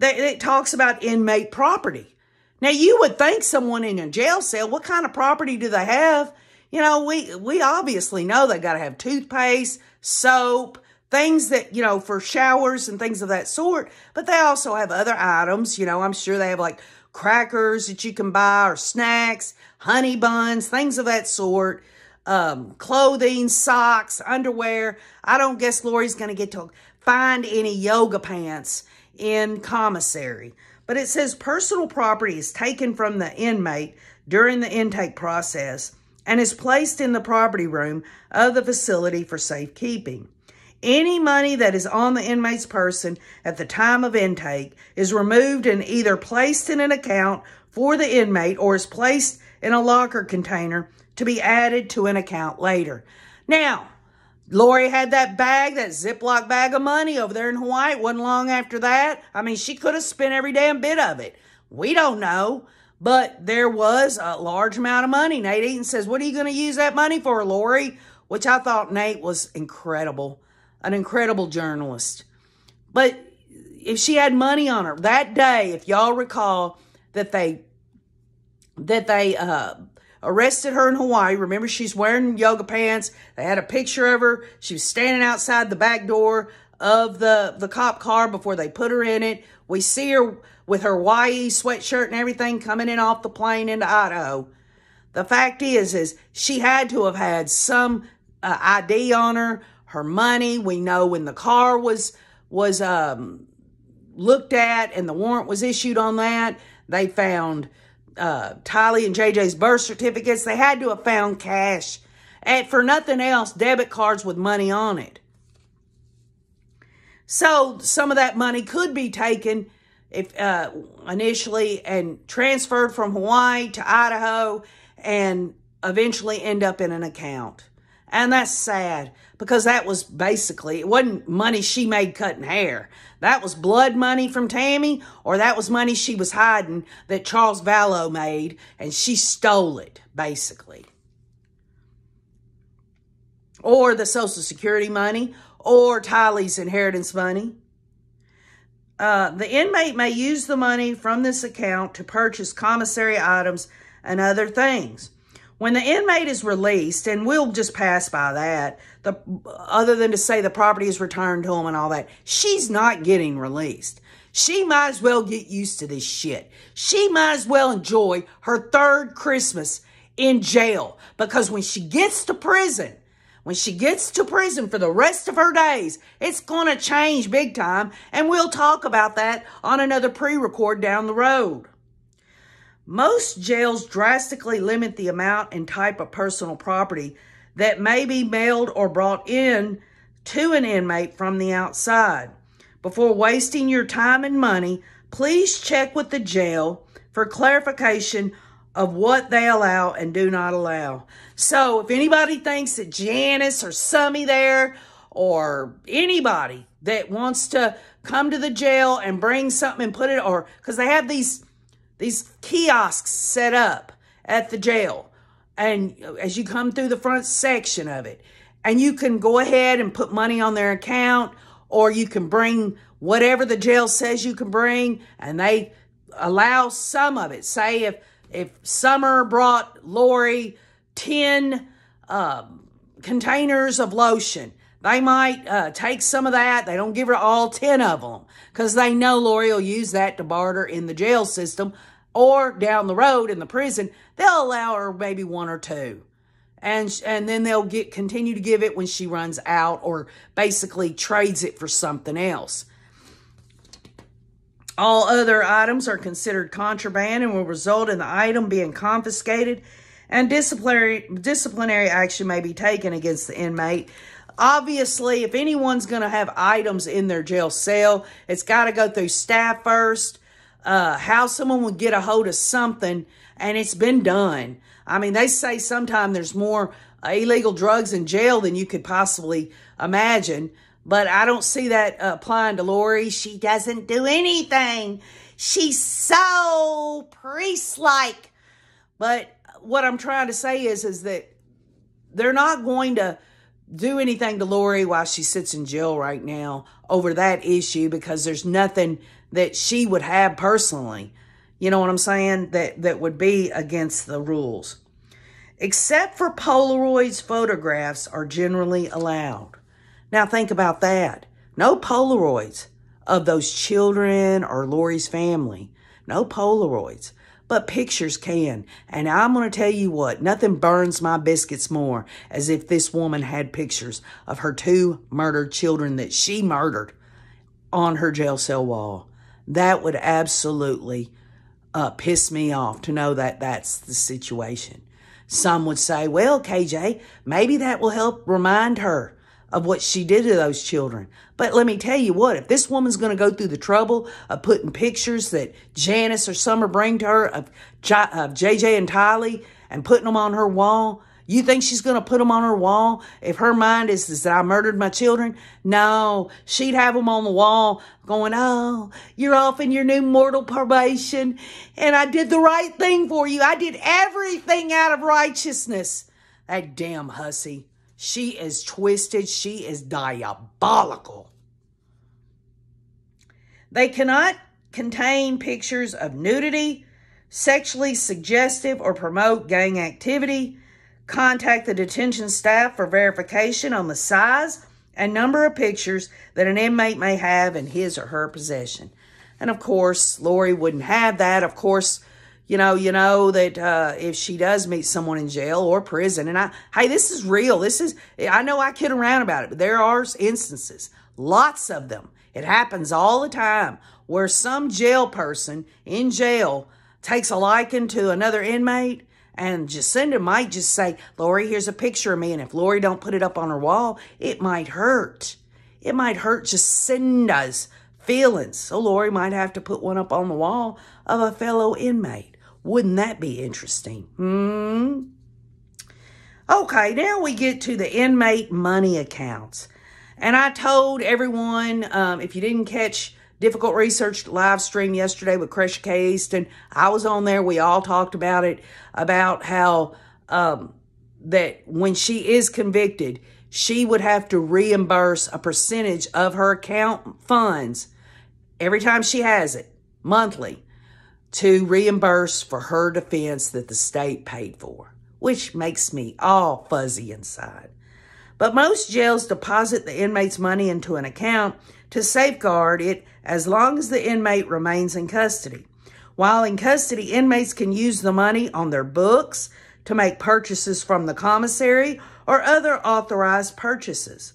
It talks about inmate property. Now, you would think someone in a jail cell, what kind of property do they have? You know, we, we obviously know they got to have toothpaste, soap, things that, you know, for showers and things of that sort. But they also have other items. You know, I'm sure they have like crackers that you can buy or snacks, honey buns, things of that sort, um, clothing, socks, underwear. I don't guess Lori's going to get to find any yoga pants in commissary. But it says personal property is taken from the inmate during the intake process and is placed in the property room of the facility for safekeeping. Any money that is on the inmate's person at the time of intake is removed and either placed in an account for the inmate or is placed in a locker container to be added to an account later. Now, Lori had that bag, that Ziploc bag of money over there in Hawaii. It wasn't long after that. I mean, she could have spent every damn bit of it. We don't know. But there was a large amount of money. Nate Eaton says, What are you going to use that money for, Lori? Which I thought Nate was incredible an incredible journalist. But if she had money on her that day, if y'all recall that they that they uh, arrested her in Hawaii. Remember, she's wearing yoga pants. They had a picture of her. She was standing outside the back door of the the cop car before they put her in it. We see her with her YE sweatshirt and everything coming in off the plane into Idaho. The fact is, is she had to have had some uh, ID on her her money. We know when the car was was um, looked at and the warrant was issued on that. They found uh, Tylee and JJ's birth certificates. They had to have found cash. And for nothing else, debit cards with money on it. So some of that money could be taken if uh, initially and transferred from Hawaii to Idaho and eventually end up in an account. And that's sad because that was basically, it wasn't money she made cutting hair. That was blood money from Tammy, or that was money she was hiding that Charles Vallow made, and she stole it, basically. Or the Social Security money, or Tylee's inheritance money. Uh, the inmate may use the money from this account to purchase commissary items and other things. When the inmate is released, and we'll just pass by that, the other than to say the property is returned to him and all that, she's not getting released. She might as well get used to this shit. She might as well enjoy her third Christmas in jail because when she gets to prison, when she gets to prison for the rest of her days, it's going to change big time. And we'll talk about that on another pre record down the road. Most jails drastically limit the amount and type of personal property that may be mailed or brought in to an inmate from the outside. Before wasting your time and money, please check with the jail for clarification of what they allow and do not allow. So if anybody thinks that Janice or Summy there or anybody that wants to come to the jail and bring something and put it or because they have these these kiosks set up at the jail. And as you come through the front section of it, and you can go ahead and put money on their account, or you can bring whatever the jail says you can bring, and they allow some of it. Say if if Summer brought Lori 10 um, containers of lotion, they might uh, take some of that. They don't give her all 10 of them because they know Lori will use that to barter in the jail system or down the road in the prison. They'll allow her maybe one or two. And, and then they'll get continue to give it when she runs out or basically trades it for something else. All other items are considered contraband and will result in the item being confiscated and disciplinary, disciplinary action may be taken against the inmate Obviously, if anyone's going to have items in their jail cell, it's got to go through staff first. Uh, how someone would get a hold of something, and it's been done. I mean, they say sometimes there's more uh, illegal drugs in jail than you could possibly imagine, but I don't see that uh, applying to Lori. She doesn't do anything. She's so priest-like. But what I'm trying to say is, is that they're not going to do anything to Lori while she sits in jail right now over that issue because there's nothing that she would have personally. You know what I'm saying? That that would be against the rules. Except for Polaroids, photographs are generally allowed. Now think about that. No Polaroids of those children or Lori's family. No Polaroids but pictures can. And I'm going to tell you what, nothing burns my biscuits more as if this woman had pictures of her two murdered children that she murdered on her jail cell wall. That would absolutely uh, piss me off to know that that's the situation. Some would say, well, KJ, maybe that will help remind her of what she did to those children. But let me tell you what, if this woman's going to go through the trouble of putting pictures that Janice or Summer bring to her of, J- of JJ and Tylee and putting them on her wall, you think she's going to put them on her wall if her mind is, is that I murdered my children? No, she'd have them on the wall going, Oh, you're off in your new mortal probation. And I did the right thing for you. I did everything out of righteousness. That damn hussy. She is twisted. She is diabolical. They cannot contain pictures of nudity, sexually suggestive or promote gang activity. Contact the detention staff for verification on the size and number of pictures that an inmate may have in his or her possession. And of course, Lori wouldn't have that. Of course, you know, you know that uh, if she does meet someone in jail or prison, and I, hey, this is real. This is, I know I kid around about it, but there are instances, lots of them, it happens all the time where some jail person in jail takes a liking to another inmate and Jacinda might just say, Lori, here's a picture of me. And if Lori don't put it up on her wall, it might hurt. It might hurt Jacinda's feelings. So Lori might have to put one up on the wall of a fellow inmate. Wouldn't that be interesting? Hmm. Okay, now we get to the inmate money accounts. And I told everyone, um, if you didn't catch Difficult Research live stream yesterday with Crush K. Easton, I was on there. We all talked about it, about how um, that when she is convicted, she would have to reimburse a percentage of her account funds every time she has it monthly to reimburse for her defense that the state paid for, which makes me all fuzzy inside. But most jails deposit the inmate's money into an account to safeguard it as long as the inmate remains in custody. While in custody, inmates can use the money on their books to make purchases from the commissary or other authorized purchases.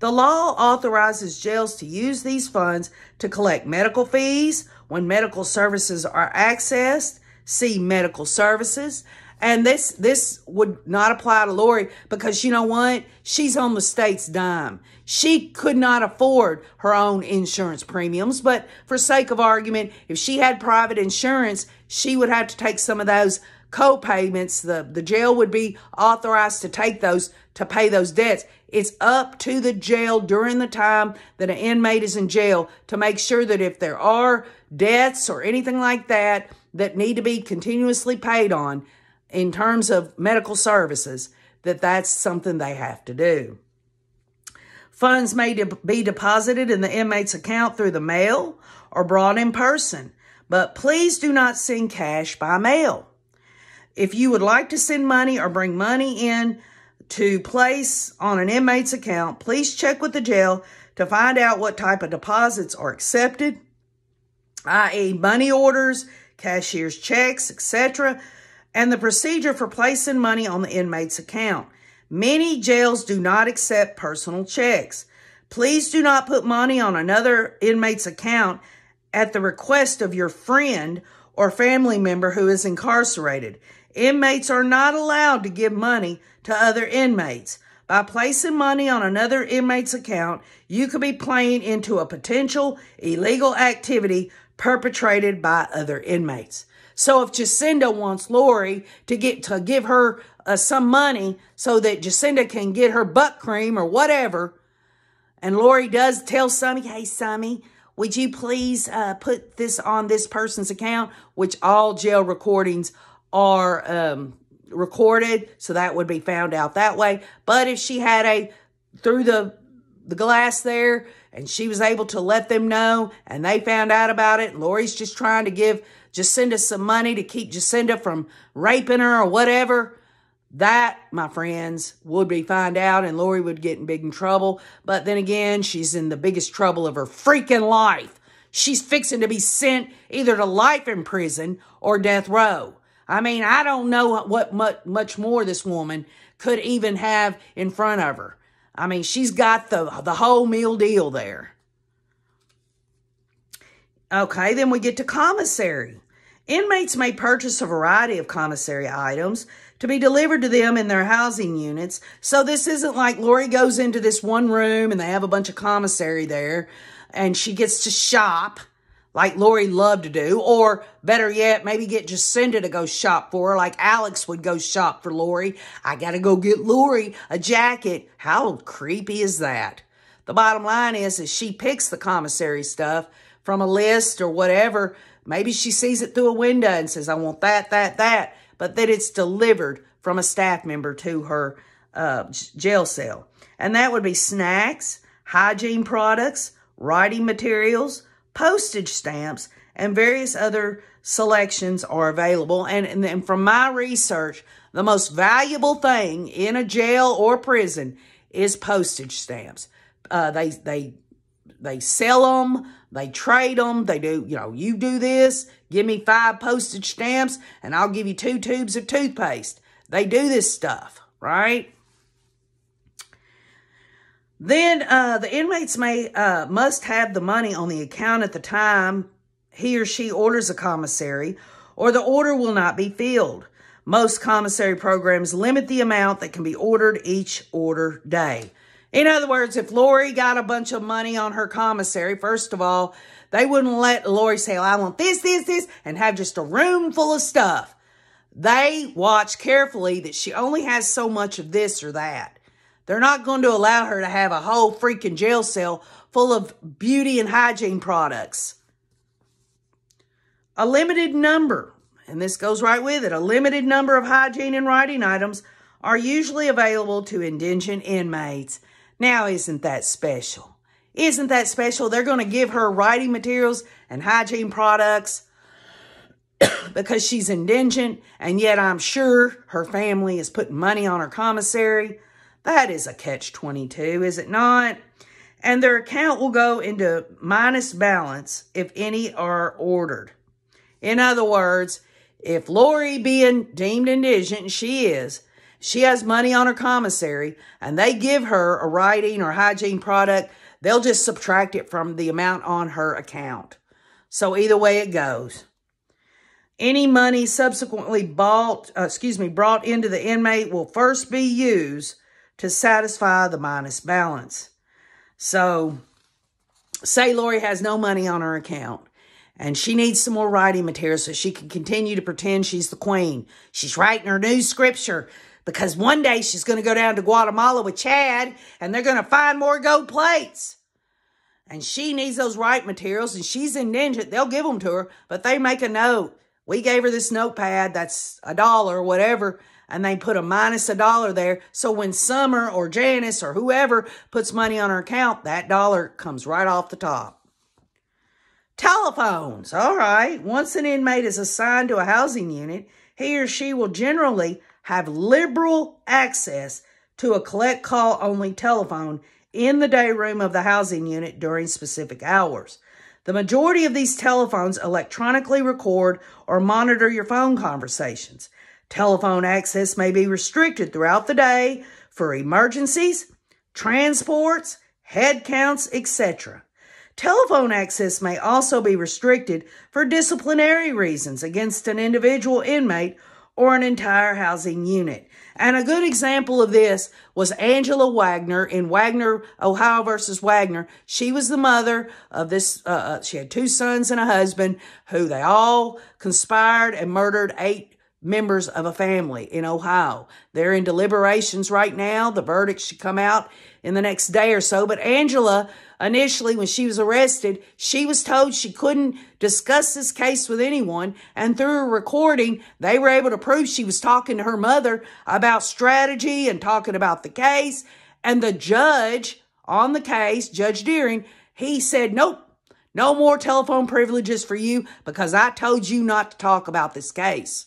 The law authorizes jails to use these funds to collect medical fees when medical services are accessed, see medical services, and this this would not apply to Lori because you know what? She's on the state's dime. She could not afford her own insurance premiums, but for sake of argument, if she had private insurance, she would have to take some of those co-payments. The the jail would be authorized to take those to pay those debts. It's up to the jail during the time that an inmate is in jail to make sure that if there are debts or anything like that that need to be continuously paid on, in terms of medical services that that's something they have to do. Funds may de be deposited in the inmate's account through the mail or brought in person, but please do not send cash by mail. If you would like to send money or bring money in to place on an inmate's account, please check with the jail to find out what type of deposits are accepted, i.e. money orders, cashier's checks, etc., and the procedure for placing money on the inmate's account. Many jails do not accept personal checks. Please do not put money on another inmate's account at the request of your friend or family member who is incarcerated. Inmates are not allowed to give money to other inmates. By placing money on another inmate's account, you could be playing into a potential illegal activity perpetrated by other inmates. So if Jacinda wants Lori to get to give her uh, some money so that Jacinda can get her butt cream or whatever, and Lori does tell Sammy, hey, Sammy, would you please uh, put this on this person's account, which all jail recordings are um, recorded, so that would be found out that way. But if she had a, through the, the glass there, and she was able to let them know, and they found out about it, Lori's just trying to give Jacinda some money to keep Jacinda from raping her or whatever. That, my friends, would be found out and Lori would get in big trouble. But then again, she's in the biggest trouble of her freaking life. She's fixing to be sent either to life in prison or death row. I mean, I don't know what much, more this woman could even have in front of her. I mean, she's got the, the whole meal deal there. Okay, then we get to commissary. Inmates may purchase a variety of commissary items to be delivered to them in their housing units. So this isn't like Lori goes into this one room and they have a bunch of commissary there and she gets to shop like Lori loved to do, or better yet, maybe get Jacinda to go shop for her, like Alex would go shop for Lori. I gotta go get Lori a jacket. How creepy is that? The bottom line is, is she picks the commissary stuff from a list or whatever Maybe she sees it through a window and says, I want that, that, that, but then it's delivered from a staff member to her uh, jail cell. And that would be snacks, hygiene products, writing materials, postage stamps, and various other selections are available. And, and, from my research, the most valuable thing in a jail or prison is postage stamps. Uh, they, they, they sell them. They trade them. They do, you know, you do this, give me five postage stamps, and I'll give you two tubes of toothpaste. They do this stuff, right? Then uh, the inmates may uh, must have the money on the account at the time he or she orders a commissary, or the order will not be filled. Most commissary programs limit the amount that can be ordered each order day. In other words, if Lori got a bunch of money on her commissary, first of all, they wouldn't let Lori say, well, I want this, this, this, and have just a room full of stuff. They watch carefully that she only has so much of this or that. They're not going to allow her to have a whole freaking jail cell full of beauty and hygiene products. A limited number, and this goes right with it, a limited number of hygiene and writing items are usually available to indigent inmates now, isn't that special? Isn't that special? They're going to give her writing materials and hygiene products because she's indigent, and yet I'm sure her family is putting money on her commissary. That is a catch-22, is it not? And their account will go into minus balance if any are ordered. In other words, if Lori being deemed indigent, she is, she has money on her commissary and they give her a writing or hygiene product, they'll just subtract it from the amount on her account. So either way it goes. Any money subsequently bought, uh, excuse me, brought into the inmate will first be used to satisfy the minus balance. So say Lori has no money on her account and she needs some more writing material so she can continue to pretend she's the queen. She's writing her new scripture because one day she's going to go down to Guatemala with Chad and they're going to find more gold plates. And she needs those right materials and she's indigent. They'll give them to her, but they make a note. We gave her this notepad that's a dollar, or whatever, and they put a minus a dollar there. So when Summer or Janice or whoever puts money on her account, that dollar comes right off the top. Telephones. All right. Once an inmate is assigned to a housing unit, he or she will generally have liberal access to a collect call only telephone in the day room of the housing unit during specific hours. The majority of these telephones electronically record or monitor your phone conversations. Telephone access may be restricted throughout the day for emergencies, transports, head counts, etc. Telephone access may also be restricted for disciplinary reasons against an individual inmate or an entire housing unit. And a good example of this was Angela Wagner in Wagner, Ohio versus Wagner. She was the mother of this, uh, uh she had two sons and a husband who they all conspired and murdered eight members of a family in Ohio. They're in deliberations right now. The verdict should come out in the next day or so. But Angela, initially, when she was arrested, she was told she couldn't discuss this case with anyone. And through a recording, they were able to prove she was talking to her mother about strategy and talking about the case. And the judge on the case, Judge Deering, he said, nope, no more telephone privileges for you because I told you not to talk about this case.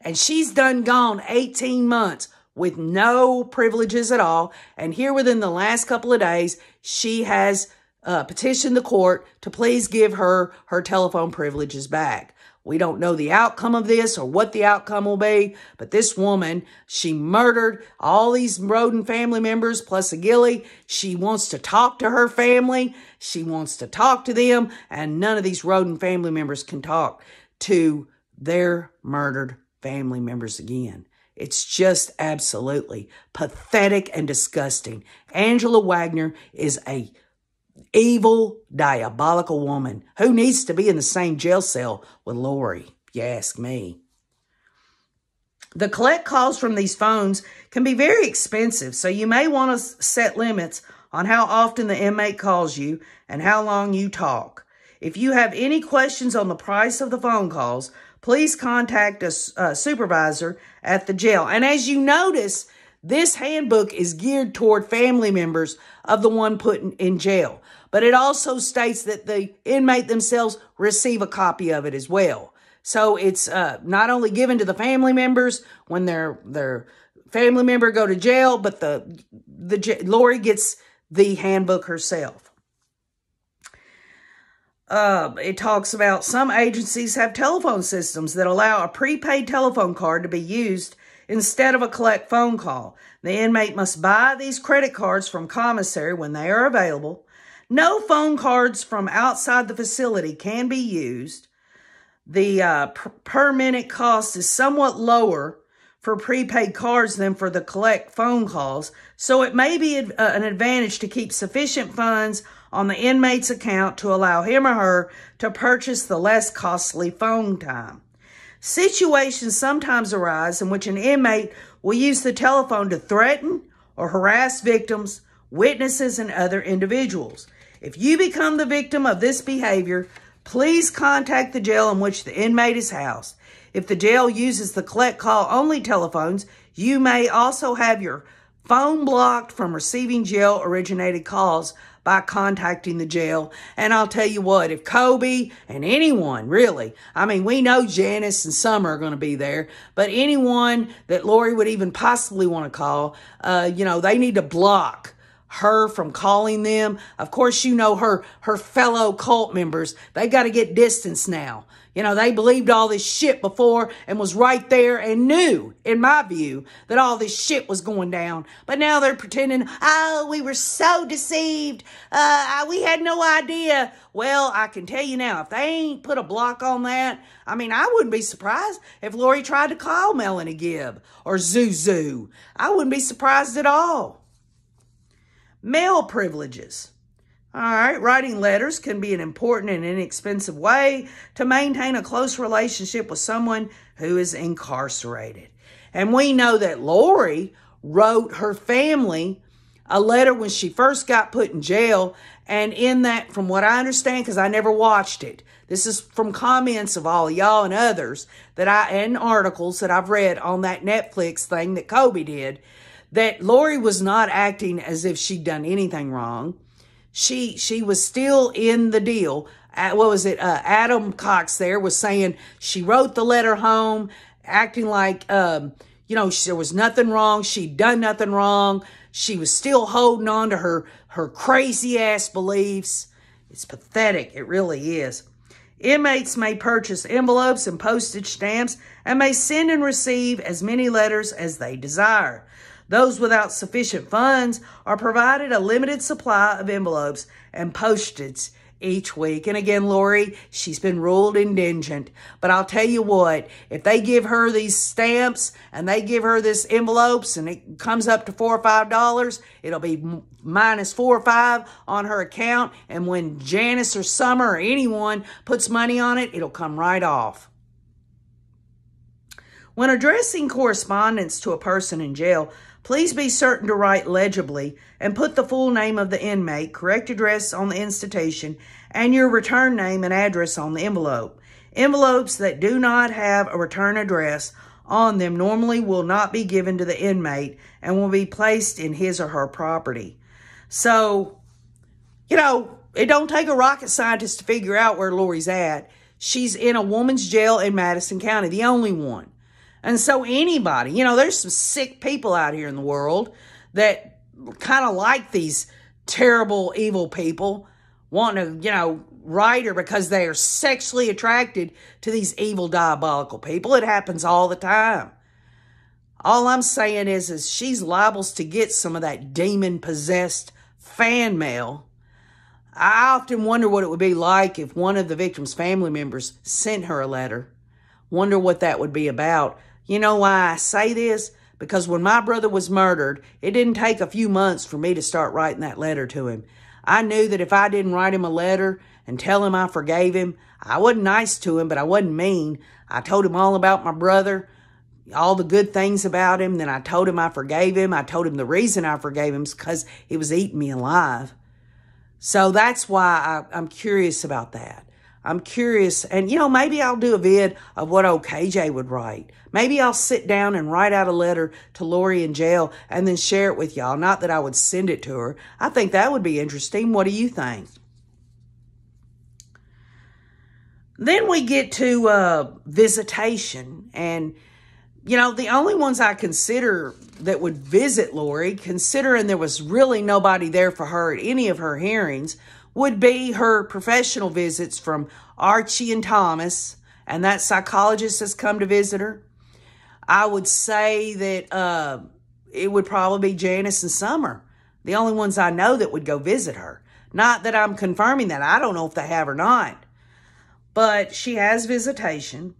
And she's done gone 18 months with no privileges at all. And here within the last couple of days, she has uh, petitioned the court to please give her her telephone privileges back. We don't know the outcome of this or what the outcome will be, but this woman, she murdered all these Roden family members plus a gilly. She wants to talk to her family. She wants to talk to them, and none of these Roden family members can talk to their murdered family members again. It's just absolutely pathetic and disgusting. Angela Wagner is a evil, diabolical woman who needs to be in the same jail cell with Lori, you ask me. The collect calls from these phones can be very expensive, so you may want to set limits on how often the inmate calls you and how long you talk. If you have any questions on the price of the phone calls, please contact a, a supervisor at the jail. And as you notice, this handbook is geared toward family members of the one put in, in jail, but it also states that the inmate themselves receive a copy of it as well. So it's uh, not only given to the family members when their their family member go to jail, but the the Lori gets the handbook herself. Uh, it talks about some agencies have telephone systems that allow a prepaid telephone card to be used instead of a collect phone call. The inmate must buy these credit cards from commissary when they are available. No phone cards from outside the facility can be used. The uh, per minute cost is somewhat lower for prepaid cards than for the collect phone calls, so it may be uh, an advantage to keep sufficient funds on the inmate's account to allow him or her to purchase the less costly phone time. Situations sometimes arise in which an inmate will use the telephone to threaten or harass victims, witnesses, and other individuals. If you become the victim of this behavior, please contact the jail in which the inmate is housed. If the jail uses the collect call only telephones, you may also have your phone blocked from receiving jail originated calls by contacting the jail. And I'll tell you what, if Kobe and anyone really, I mean, we know Janice and Summer are going to be there, but anyone that Lori would even possibly want to call, uh, you know, they need to block her from calling them. Of course, you know her her fellow cult members. They got to get distance now. You know, they believed all this shit before and was right there and knew, in my view, that all this shit was going down. But now they're pretending, oh, we were so deceived. Uh, we had no idea. Well, I can tell you now, if they ain't put a block on that, I mean, I wouldn't be surprised if Lori tried to call Melanie Gibb or Zuzu. I wouldn't be surprised at all. Male privileges. All right, writing letters can be an important and inexpensive way to maintain a close relationship with someone who is incarcerated. And we know that Lori wrote her family a letter when she first got put in jail. And in that, from what I understand, because I never watched it, this is from comments of all of y'all and others that I, and articles that I've read on that Netflix thing that Kobe did, that Lori was not acting as if she'd done anything wrong she she was still in the deal. what was it? Uh, Adam Cox there was saying she wrote the letter home, acting like um, you know she, there was nothing wrong. She'd done nothing wrong. She was still holding on to her her crazy ass beliefs. It's pathetic. It really is. Inmates may purchase envelopes and postage stamps and may send and receive as many letters as they desire. Those without sufficient funds are provided a limited supply of envelopes and postage each week. And again, Lori, she's been ruled indigent. But I'll tell you what, if they give her these stamps and they give her this envelopes and it comes up to four or five dollars, it'll be minus four or five on her account. And when Janice or Summer or anyone puts money on it, it'll come right off. When addressing correspondence to a person in jail, Please be certain to write legibly and put the full name of the inmate, correct address on the institution, and your return name and address on the envelope. Envelopes that do not have a return address on them normally will not be given to the inmate and will be placed in his or her property. So, you know, it don't take a rocket scientist to figure out where Lori's at. She's in a woman's jail in Madison County, the only one. And so anybody, you know, there's some sick people out here in the world that kind of like these terrible, evil people wanting to, you know, write her because they are sexually attracted to these evil, diabolical people. It happens all the time. All I'm saying is, is she's liable to get some of that demon-possessed fan mail. I often wonder what it would be like if one of the victim's family members sent her a letter. Wonder what that would be about. You know why I say this? Because when my brother was murdered, it didn't take a few months for me to start writing that letter to him. I knew that if I didn't write him a letter and tell him I forgave him, I wasn't nice to him, but I wasn't mean. I told him all about my brother, all the good things about him. Then I told him I forgave him. I told him the reason I forgave him is because he was eating me alive. So that's why I, am curious about that. I'm curious. And, you know, maybe I'll do a vid of what old KJ would write Maybe I'll sit down and write out a letter to Lori in jail and then share it with y'all. Not that I would send it to her. I think that would be interesting. What do you think? Then we get to uh, visitation. And, you know, the only ones I consider that would visit Lori, considering there was really nobody there for her at any of her hearings, would be her professional visits from Archie and Thomas. And that psychologist has come to visit her. I would say that uh, it would probably be Janice and Summer, the only ones I know that would go visit her. Not that I'm confirming that. I don't know if they have or not. But she has visitation.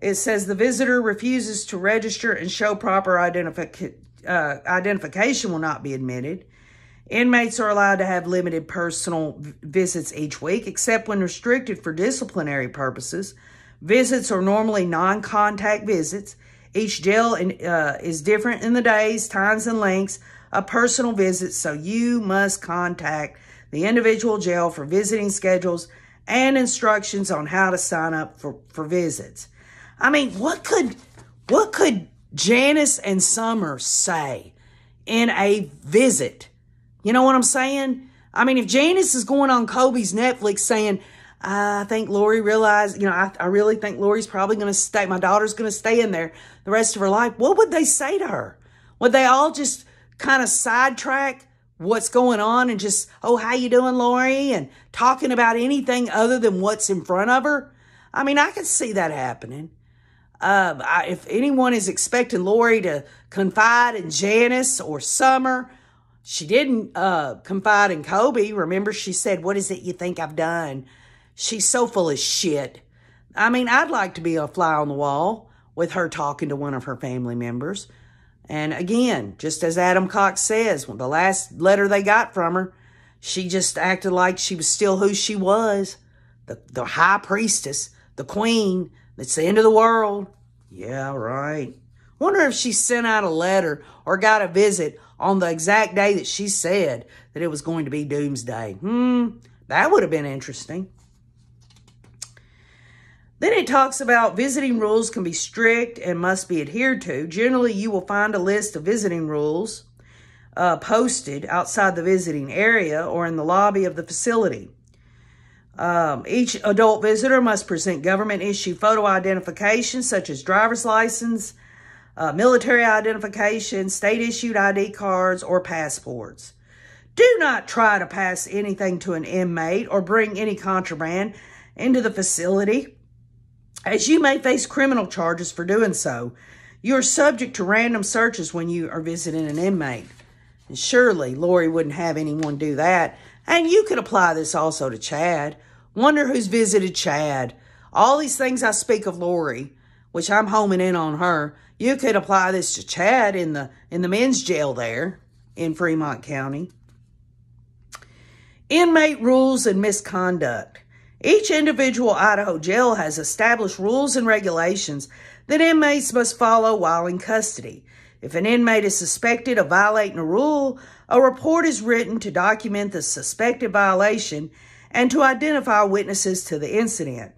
It says the visitor refuses to register and show proper identifi uh, identification will not be admitted. Inmates are allowed to have limited personal visits each week, except when restricted for disciplinary purposes. Visits are normally non contact visits each jail in, uh, is different in the days, times, and lengths of personal visits, so you must contact the individual jail for visiting schedules and instructions on how to sign up for, for visits. I mean, what could what could Janice and Summer say in a visit? You know what I'm saying? I mean, if Janice is going on Kobe's Netflix saying, I think Lori realized, you know, I, I really think Lori's probably going to stay, my daughter's going to stay in there the rest of her life, what would they say to her? Would they all just kind of sidetrack what's going on and just, oh, how you doing, Lori? And talking about anything other than what's in front of her? I mean, I could see that happening. Uh, I, if anyone is expecting Lori to confide in Janice or Summer, she didn't uh, confide in Kobe. Remember, she said, What is it you think I've done? She's so full of shit. I mean, I'd like to be a fly on the wall with her talking to one of her family members. And again, just as Adam Cox says, when the last letter they got from her, she just acted like she was still who she was the, the high priestess, the queen. It's the end of the world. Yeah, right. Wonder if she sent out a letter or got a visit on the exact day that she said that it was going to be doomsday. Hmm, that would have been interesting. Then it talks about visiting rules can be strict and must be adhered to. Generally, you will find a list of visiting rules uh, posted outside the visiting area or in the lobby of the facility. Um, each adult visitor must present government issue photo identification, such as driver's license, uh, military identification, state issued ID cards, or passports. Do not try to pass anything to an inmate or bring any contraband into the facility as you may face criminal charges for doing so. You are subject to random searches when you are visiting an inmate. And surely Lori wouldn't have anyone do that. And you could apply this also to Chad. Wonder who's visited Chad. All these things I speak of Lori, which I'm homing in on her. You could apply this to Chad in the in the men's jail there in Fremont County. Inmate rules and misconduct. Each individual Idaho jail has established rules and regulations that inmates must follow while in custody. If an inmate is suspected of violating a rule, a report is written to document the suspected violation and to identify witnesses to the incident.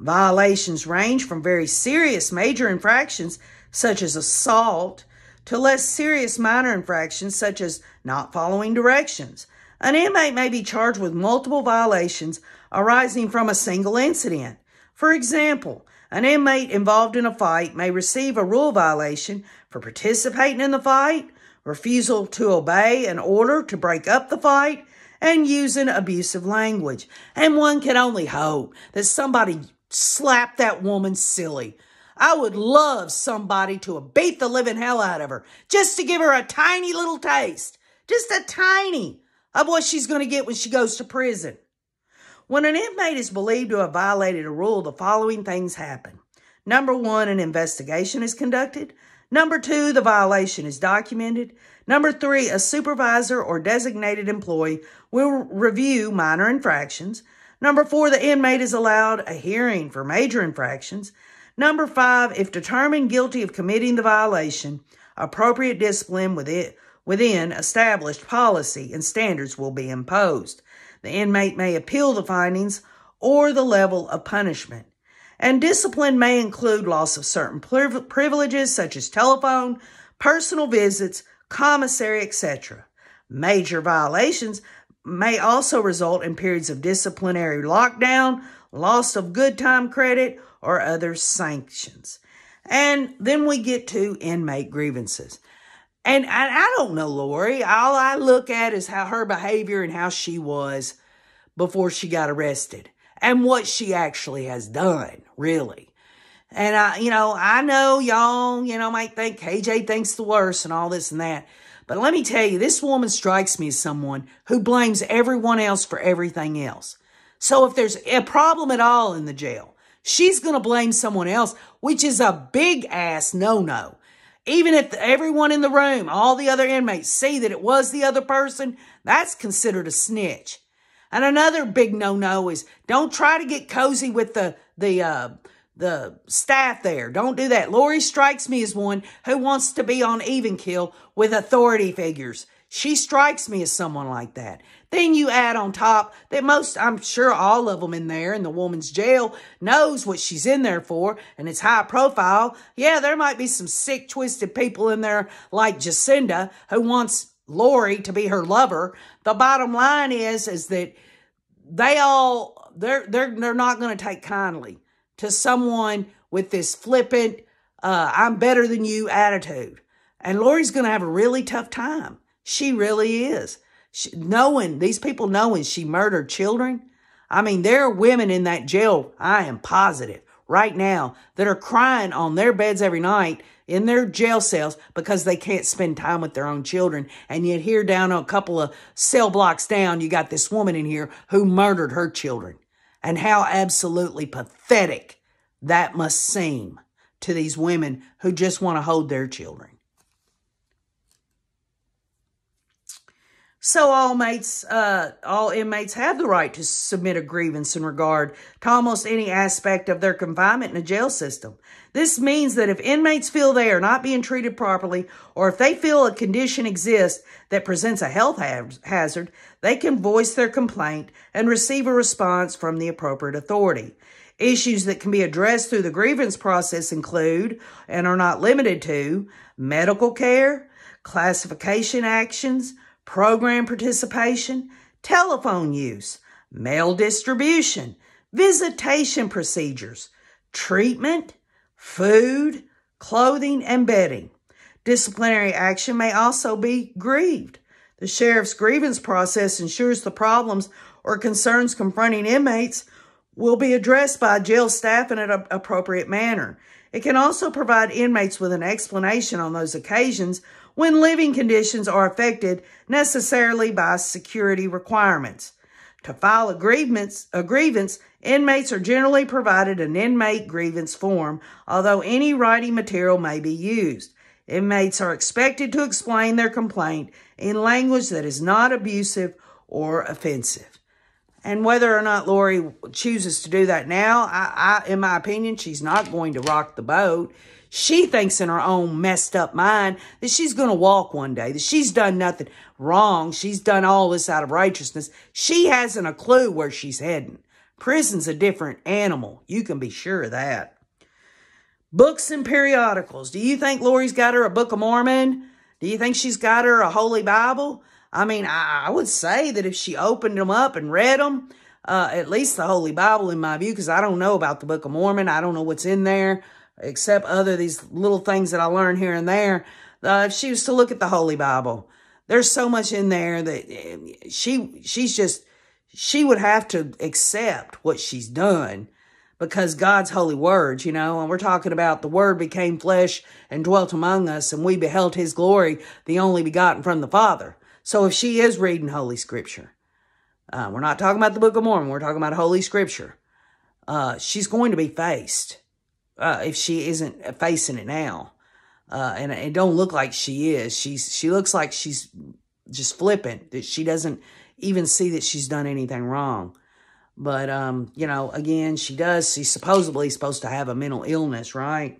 Violations range from very serious major infractions, such as assault, to less serious minor infractions, such as not following directions. An inmate may be charged with multiple violations arising from a single incident. For example, an inmate involved in a fight may receive a rule violation for participating in the fight, refusal to obey an order to break up the fight, and using abusive language. And one can only hope that somebody slapped that woman silly. I would love somebody to beat the living hell out of her just to give her a tiny little taste, just a tiny of what she's going to get when she goes to prison. When an inmate is believed to have violated a rule, the following things happen. Number one, an investigation is conducted. Number two, the violation is documented. Number three, a supervisor or designated employee will review minor infractions. Number four, the inmate is allowed a hearing for major infractions. Number five, if determined guilty of committing the violation, appropriate discipline within, within established policy and standards will be imposed. The inmate may appeal the findings or the level of punishment. And discipline may include loss of certain privileges such as telephone, personal visits, commissary, etc. Major violations may also result in periods of disciplinary lockdown, loss of good time credit, or other sanctions. And then we get to inmate grievances. And I, I don't know Lori. All I look at is how her behavior and how she was before she got arrested and what she actually has done, really. And I, you know, I know y'all, you know, might think KJ thinks the worst and all this and that. But let me tell you, this woman strikes me as someone who blames everyone else for everything else. So if there's a problem at all in the jail, she's going to blame someone else, which is a big ass no no. Even if everyone in the room, all the other inmates, see that it was the other person, that's considered a snitch. And another big no-no is don't try to get cozy with the the uh, the staff there. Don't do that. Lori strikes me as one who wants to be on even kill with authority figures. She strikes me as someone like that. Then you add on top that most, I'm sure all of them in there in the woman's jail knows what she's in there for and it's high profile. Yeah, there might be some sick, twisted people in there like Jacinda who wants Lori to be her lover. The bottom line is, is that they all, they're, they're, they're not going to take kindly to someone with this flippant, uh, I'm better than you attitude. And Lori's going to have a really tough time. She really is she, knowing these people knowing she murdered children. I mean, there are women in that jail, I am positive, right now that are crying on their beds every night in their jail cells because they can't spend time with their own children. And yet, here down a couple of cell blocks down, you got this woman in here who murdered her children. And how absolutely pathetic that must seem to these women who just want to hold their children. So all mates, uh, all inmates have the right to submit a grievance in regard to almost any aspect of their confinement in the jail system. This means that if inmates feel they are not being treated properly, or if they feel a condition exists that presents a health ha hazard, they can voice their complaint and receive a response from the appropriate authority. Issues that can be addressed through the grievance process include, and are not limited to, medical care, classification actions, program participation, telephone use, mail distribution, visitation procedures, treatment, food, clothing, and bedding. Disciplinary action may also be grieved. The sheriff's grievance process ensures the problems or concerns confronting inmates will be addressed by jail staff in an appropriate manner. It can also provide inmates with an explanation on those occasions when living conditions are affected necessarily by security requirements. To file a grievance, a grievance, inmates are generally provided an inmate grievance form, although any writing material may be used. Inmates are expected to explain their complaint in language that is not abusive or offensive. And whether or not Lori chooses to do that now, I, I in my opinion, she's not going to rock the boat. She thinks in her own messed up mind that she's going to walk one day, that she's done nothing wrong. She's done all this out of righteousness. She hasn't a clue where she's heading. Prison's a different animal. You can be sure of that. Books and periodicals. Do you think Lori's got her a Book of Mormon? Do you think she's got her a Holy Bible? I mean, I, I would say that if she opened them up and read them, uh, at least the Holy Bible in my view, because I don't know about the Book of Mormon. I don't know what's in there except other these little things that I learned here and there, uh, if she was to look at the Holy Bible, there's so much in there that um, she she's just she would have to accept what she's done because God's holy words, you know, and we're talking about the word became flesh and dwelt among us and we beheld his glory, the only begotten from the Father. So if she is reading Holy Scripture, uh, we're not talking about the Book of Mormon, we're talking about Holy Scripture, uh, she's going to be faced uh, if she isn't facing it now. Uh, and it don't look like she is. She's she looks like she's just flipping that she doesn't even see that she's done anything wrong. But um, you know, again, she does. She's supposedly supposed to have a mental illness, right?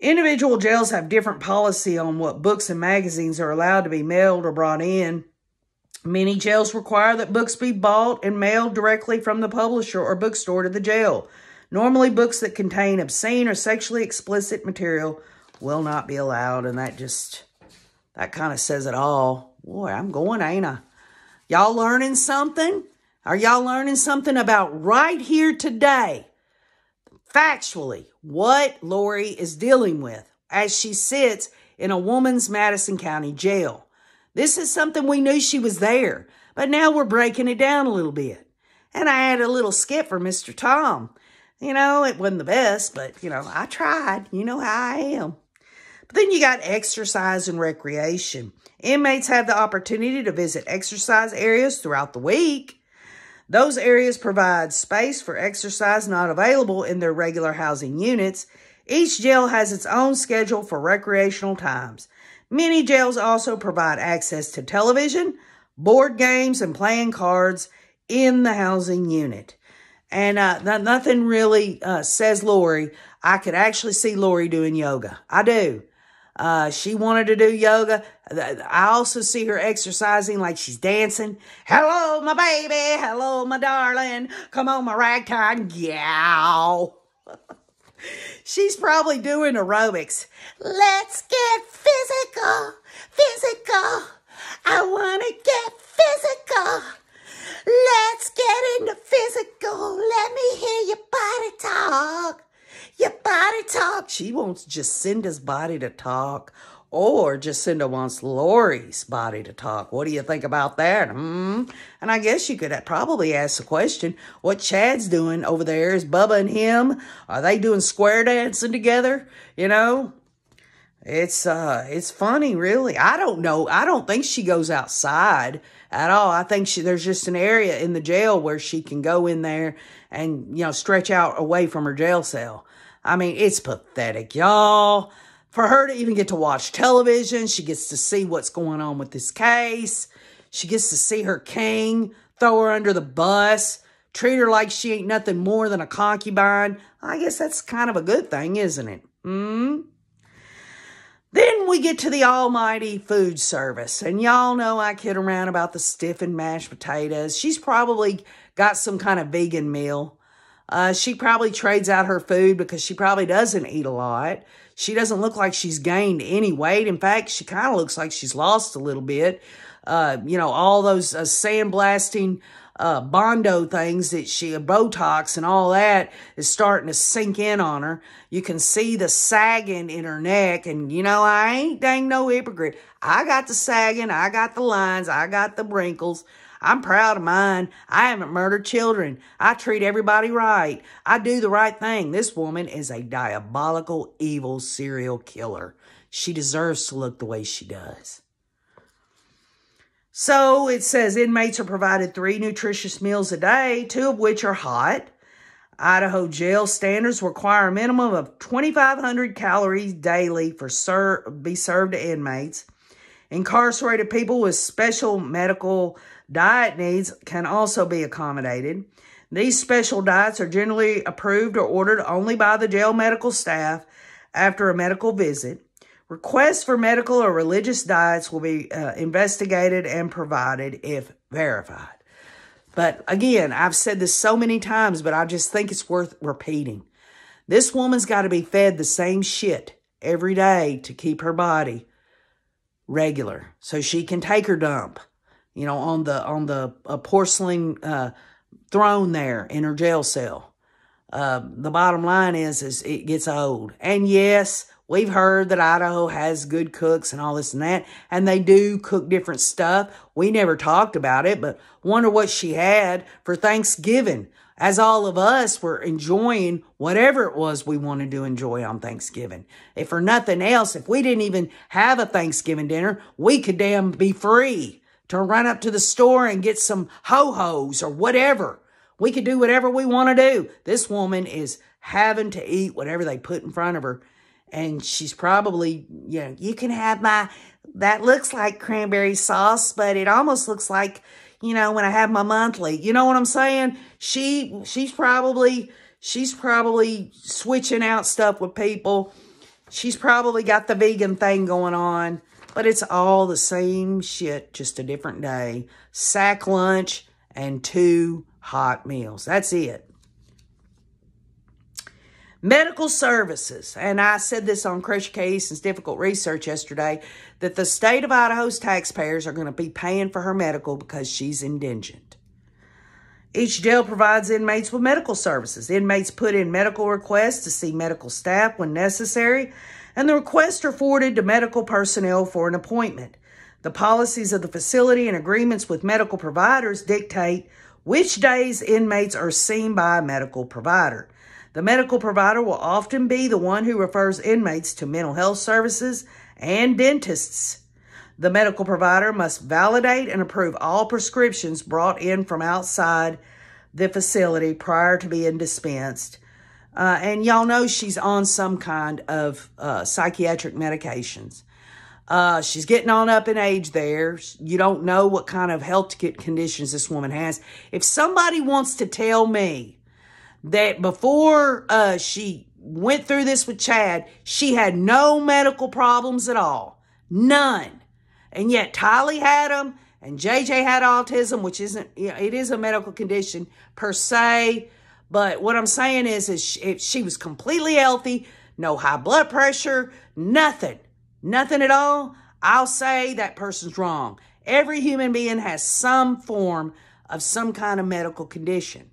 Individual jails have different policy on what books and magazines are allowed to be mailed or brought in. Many jails require that books be bought and mailed directly from the publisher or bookstore to the jail. Normally, books that contain obscene or sexually explicit material will not be allowed. And that just, that kind of says it all. Boy, I'm going, ain't I? Y'all learning something? Are y'all learning something about right here today? Factually, what Lori is dealing with as she sits in a woman's Madison County jail. This is something we knew she was there, but now we're breaking it down a little bit. And I had a little skit for Mr. Tom. You know, it wasn't the best, but, you know, I tried. You know how I am. But then you got exercise and recreation. Inmates have the opportunity to visit exercise areas throughout the week. Those areas provide space for exercise not available in their regular housing units. Each jail has its own schedule for recreational times. Many jails also provide access to television, board games, and playing cards in the housing unit. And uh, nothing really uh, says Lori. I could actually see Lori doing yoga. I do. Uh, she wanted to do yoga. I also see her exercising like she's dancing. Hello, my baby. Hello, my darling. Come on, my ragtime gal. she's probably doing aerobics. Let's get physical. Physical. I want to get physical. Let's get into physical. Let me hear your body talk. Your body talk. She wants Jacinda's body to talk, or Jacinda wants Lori's body to talk. What do you think about that? Hmm? And I guess you could probably ask the question what Chad's doing over there. Is Bubba and him, are they doing square dancing together? You know? It's uh it's funny really. I don't know. I don't think she goes outside at all. I think she, there's just an area in the jail where she can go in there and, you know, stretch out away from her jail cell. I mean, it's pathetic, y'all. For her to even get to watch television, she gets to see what's going on with this case. She gets to see her king, throw her under the bus, treat her like she ain't nothing more than a concubine. I guess that's kind of a good thing, isn't it? Mm hmm? Then we get to the almighty food service. And y'all know I kid around about the stiffened mashed potatoes. She's probably got some kind of vegan meal. Uh, she probably trades out her food because she probably doesn't eat a lot. She doesn't look like she's gained any weight. In fact, she kind of looks like she's lost a little bit. Uh, you know, all those uh, sandblasting uh, Bondo things that she, Botox and all that is starting to sink in on her. You can see the sagging in her neck. And, you know, I ain't dang no hypocrite. I got the sagging. I got the lines. I got the wrinkles. I'm proud of mine. I haven't murdered children. I treat everybody right. I do the right thing. This woman is a diabolical, evil serial killer. She deserves to look the way she does. So it says inmates are provided three nutritious meals a day, two of which are hot. Idaho jail standards require a minimum of 2,500 calories daily for ser be served to inmates. Incarcerated people with special medical diet needs can also be accommodated. These special diets are generally approved or ordered only by the jail medical staff after a medical visit. Requests for medical or religious diets will be uh, investigated and provided if verified. But again, I've said this so many times, but I just think it's worth repeating. This woman's got to be fed the same shit every day to keep her body regular so she can take her dump, you know, on the on the a porcelain uh, throne there in her jail cell. Uh, the bottom line is, is it gets old. And yes, We've heard that Idaho has good cooks and all this and that, and they do cook different stuff. We never talked about it, but wonder what she had for Thanksgiving. As all of us were enjoying whatever it was we wanted to enjoy on Thanksgiving. If for nothing else, if we didn't even have a Thanksgiving dinner, we could damn be free to run up to the store and get some ho-hos or whatever. We could do whatever we want to do. This woman is having to eat whatever they put in front of her and she's probably, you know, you can have my, that looks like cranberry sauce, but it almost looks like, you know, when I have my monthly, you know what I'm saying? She, she's probably, she's probably switching out stuff with people. She's probably got the vegan thing going on, but it's all the same shit, just a different day. Sack lunch and two hot meals. That's it. Medical services, and I said this on Crush Case and difficult research yesterday, that the state of Idaho's taxpayers are going to be paying for her medical because she's indigent. Each jail provides inmates with medical services. Inmates put in medical requests to see medical staff when necessary, and the requests are forwarded to medical personnel for an appointment. The policies of the facility and agreements with medical providers dictate which days inmates are seen by a medical provider. The medical provider will often be the one who refers inmates to mental health services and dentists. The medical provider must validate and approve all prescriptions brought in from outside the facility prior to being dispensed. Uh, and y'all know she's on some kind of uh, psychiatric medications. Uh, she's getting on up in age there. You don't know what kind of health conditions this woman has. If somebody wants to tell me that before uh, she went through this with Chad, she had no medical problems at all. None. And yet Tylee had them and JJ had autism, which isn't, you know, it is a medical condition per se. But what I'm saying is, is she, if she was completely healthy, no high blood pressure, nothing, nothing at all, I'll say that person's wrong. Every human being has some form of some kind of medical condition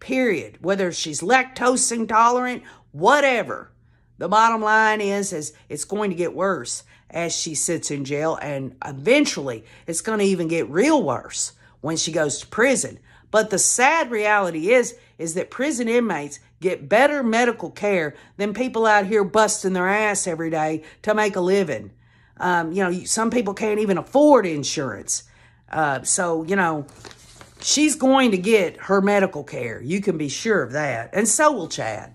period. Whether she's lactose intolerant, whatever. The bottom line is, is it's going to get worse as she sits in jail, and eventually it's going to even get real worse when she goes to prison. But the sad reality is, is that prison inmates get better medical care than people out here busting their ass every day to make a living. Um, you know, some people can't even afford insurance. Uh, so, you know, she's going to get her medical care. You can be sure of that. And so will Chad.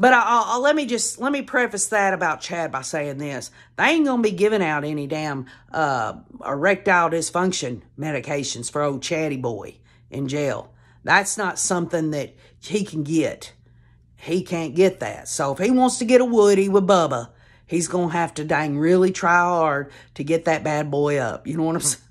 But I'll, i let me just let me preface that about Chad by saying this: they ain't gonna be giving out any damn uh, erectile dysfunction medications for old Chatty boy in jail. That's not something that he can get. He can't get that. So if he wants to get a Woody with Bubba, he's gonna have to dang really try hard to get that bad boy up. You know what I'm saying?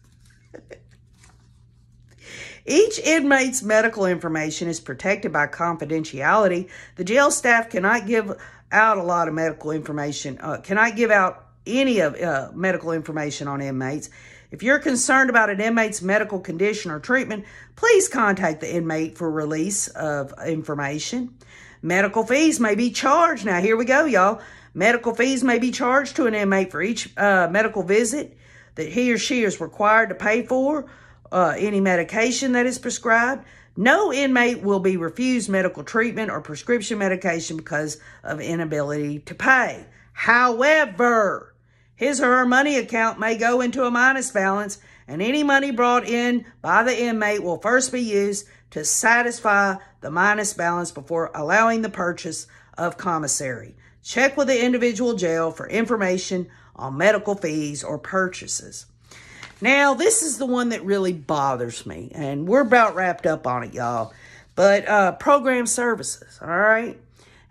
Each inmate's medical information is protected by confidentiality. The jail staff cannot give out a lot of medical information, uh, cannot give out any of uh, medical information on inmates. If you're concerned about an inmate's medical condition or treatment, please contact the inmate for release of information. Medical fees may be charged. Now, here we go, y'all. Medical fees may be charged to an inmate for each uh, medical visit that he or she is required to pay for uh, any medication that is prescribed. No inmate will be refused medical treatment or prescription medication because of inability to pay. However, his or her money account may go into a minus balance, and any money brought in by the inmate will first be used to satisfy the minus balance before allowing the purchase of commissary. Check with the individual jail for information on medical fees or purchases. Now, this is the one that really bothers me, and we're about wrapped up on it, y'all. But uh, program services, all right?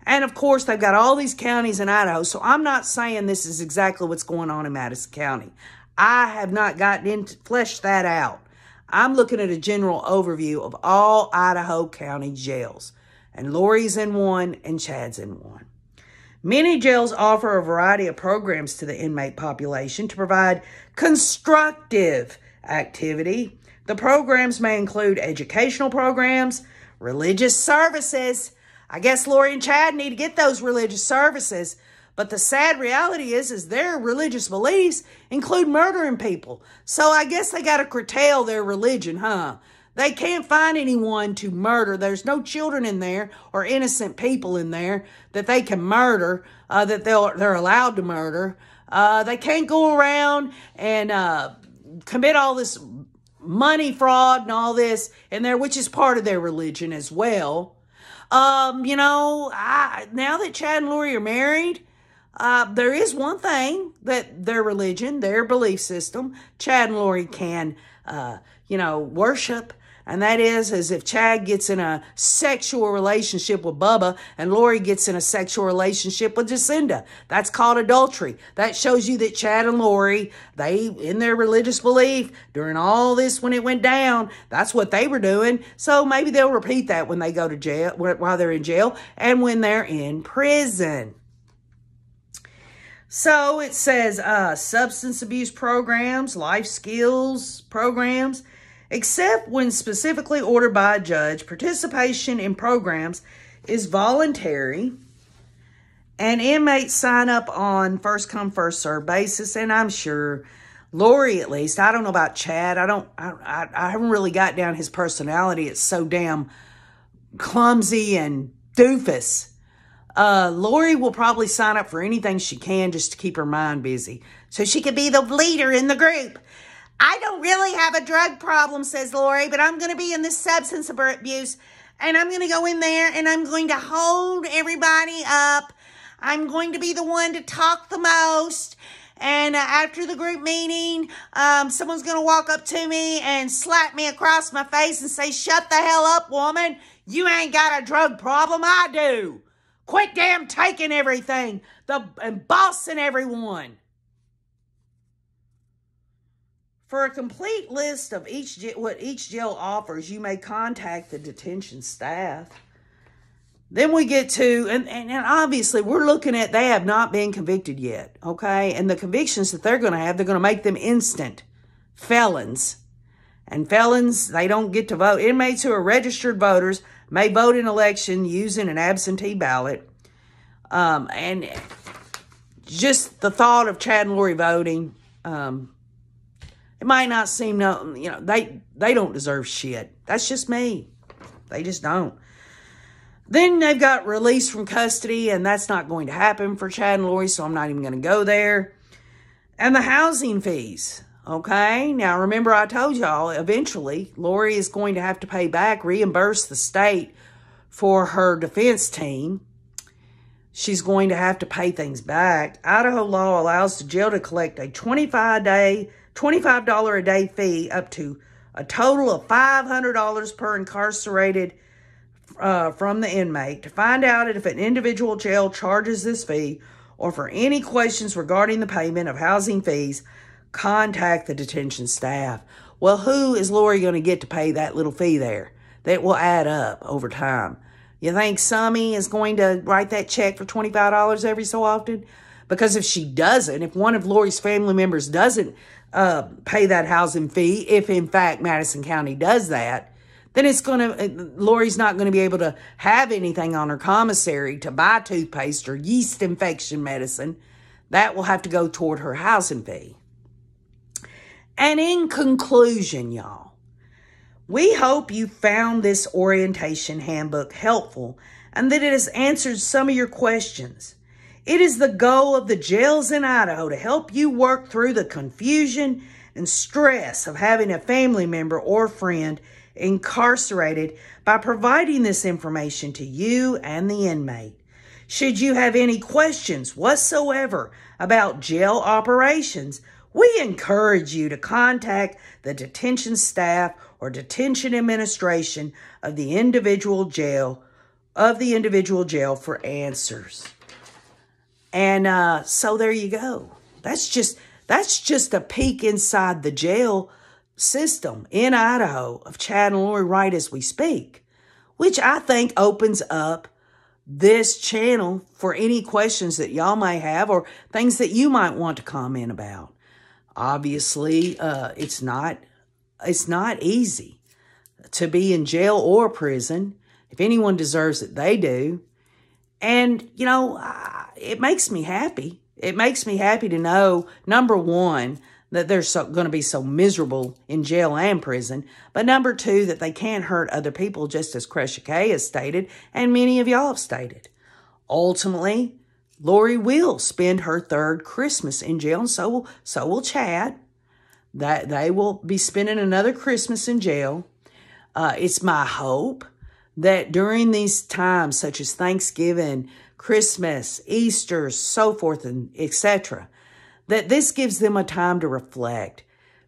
And of course, they've got all these counties in Idaho, so I'm not saying this is exactly what's going on in Madison County. I have not gotten into flesh that out. I'm looking at a general overview of all Idaho County jails. And Lori's in one and Chad's in one. Many jails offer a variety of programs to the inmate population to provide constructive activity. The programs may include educational programs, religious services. I guess Lori and Chad need to get those religious services. But the sad reality is, is their religious beliefs include murdering people. So I guess they got to curtail their religion, huh? They can't find anyone to murder. There's no children in there or innocent people in there that they can murder, uh, that they'll, they're allowed to murder. Uh, they can't go around and uh, commit all this money fraud and all this in there, which is part of their religion as well. Um, you know, I, now that Chad and Lori are married, uh, there is one thing that their religion, their belief system, Chad and Lori can, uh, you know, worship and that is, as if Chad gets in a sexual relationship with Bubba and Lori gets in a sexual relationship with Jacinda. That's called adultery. That shows you that Chad and Lori, they, in their religious belief, during all this when it went down, that's what they were doing. So maybe they'll repeat that when they go to jail, while they're in jail and when they're in prison. So it says uh, substance abuse programs, life skills programs, Except when specifically ordered by a judge, participation in programs is voluntary and inmates sign up on first come, first serve basis. And I'm sure Lori, at least, I don't know about Chad. I don't, I, I, I haven't really got down his personality. It's so damn clumsy and doofus. Uh, Lori will probably sign up for anything she can just to keep her mind busy so she can be the leader in the group I don't really have a drug problem, says Lori, but I'm going to be in the substance abuse and I'm going to go in there and I'm going to hold everybody up. I'm going to be the one to talk the most. And uh, after the group meeting, um, someone's going to walk up to me and slap me across my face and say, shut the hell up, woman. You ain't got a drug problem. I do. Quit damn taking everything the, and bossing everyone. For a complete list of each what each jail offers, you may contact the detention staff. Then we get to, and, and, and, obviously we're looking at they have not been convicted yet, okay? And the convictions that they're going to have, they're going to make them instant felons. And felons, they don't get to vote. Inmates who are registered voters may vote in election using an absentee ballot. Um, and just the thought of Chad and Lori voting, um, it might not seem nothing, you know, they they don't deserve shit. That's just me. They just don't. Then they've got released from custody, and that's not going to happen for Chad and Lori, so I'm not even going to go there. And the housing fees. Okay, now remember I told y'all eventually Lori is going to have to pay back, reimburse the state for her defense team. She's going to have to pay things back. Idaho law allows the jail to collect a 25 day $25 a day fee up to a total of $500 per incarcerated uh, from the inmate. To find out if an individual jail charges this fee or for any questions regarding the payment of housing fees, contact the detention staff. Well, who is Lori going to get to pay that little fee there? That will add up over time. You think Summy is going to write that check for $25 every so often? Because if she doesn't, if one of Lori's family members doesn't uh, pay that housing fee, if in fact Madison County does that, then it's going to, uh, Lori's not going to be able to have anything on her commissary to buy toothpaste or yeast infection medicine. That will have to go toward her housing fee. And in conclusion, y'all, we hope you found this orientation handbook helpful and that it has answered some of your questions. It is the goal of the jails in Idaho to help you work through the confusion and stress of having a family member or friend incarcerated by providing this information to you and the inmate. Should you have any questions whatsoever about jail operations, we encourage you to contact the detention staff or detention administration of the individual jail of the individual jail for answers. And uh, so there you go. That's just that's just a peek inside the jail system in Idaho of Chad and Lori right as we speak, which I think opens up this channel for any questions that y'all may have or things that you might want to comment about. Obviously, uh, it's not it's not easy to be in jail or prison. If anyone deserves it, they do. And, you know, it makes me happy. It makes me happy to know, number one, that they're so, going to be so miserable in jail and prison, but number two, that they can't hurt other people, just as Kresha K has stated, and many of y'all have stated. Ultimately, Lori will spend her third Christmas in jail, and so will, so will Chad. That they will be spending another Christmas in jail. Uh, it's my hope that during these times, such as Thanksgiving, Christmas, Easter, so forth, and etc., that this gives them a time to reflect,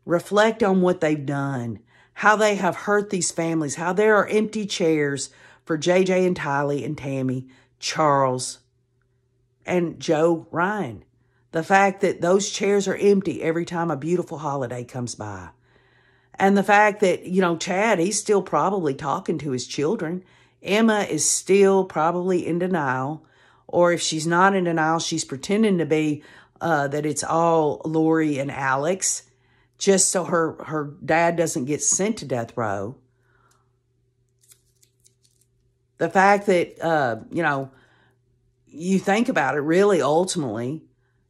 reflect on what they've done, how they have hurt these families, how there are empty chairs for JJ and Tylee and Tammy, Charles, and Joe Ryan. The fact that those chairs are empty every time a beautiful holiday comes by. And the fact that, you know, Chad, he's still probably talking to his children. Emma is still probably in denial. Or if she's not in denial, she's pretending to be uh, that it's all Lori and Alex, just so her, her dad doesn't get sent to death row. The fact that, uh, you know, you think about it really ultimately,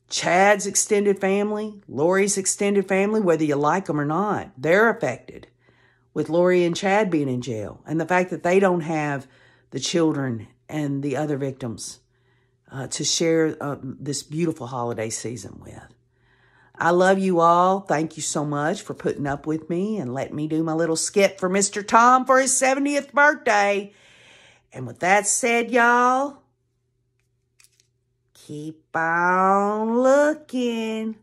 Chad's extended family, Lori's extended family, whether you like them or not, they're affected with Lori and Chad being in jail and the fact that they don't have the children and the other victims uh, to share uh, this beautiful holiday season with. I love you all. Thank you so much for putting up with me and letting me do my little skit for Mr. Tom for his 70th birthday. And with that said, y'all, Keep on looking.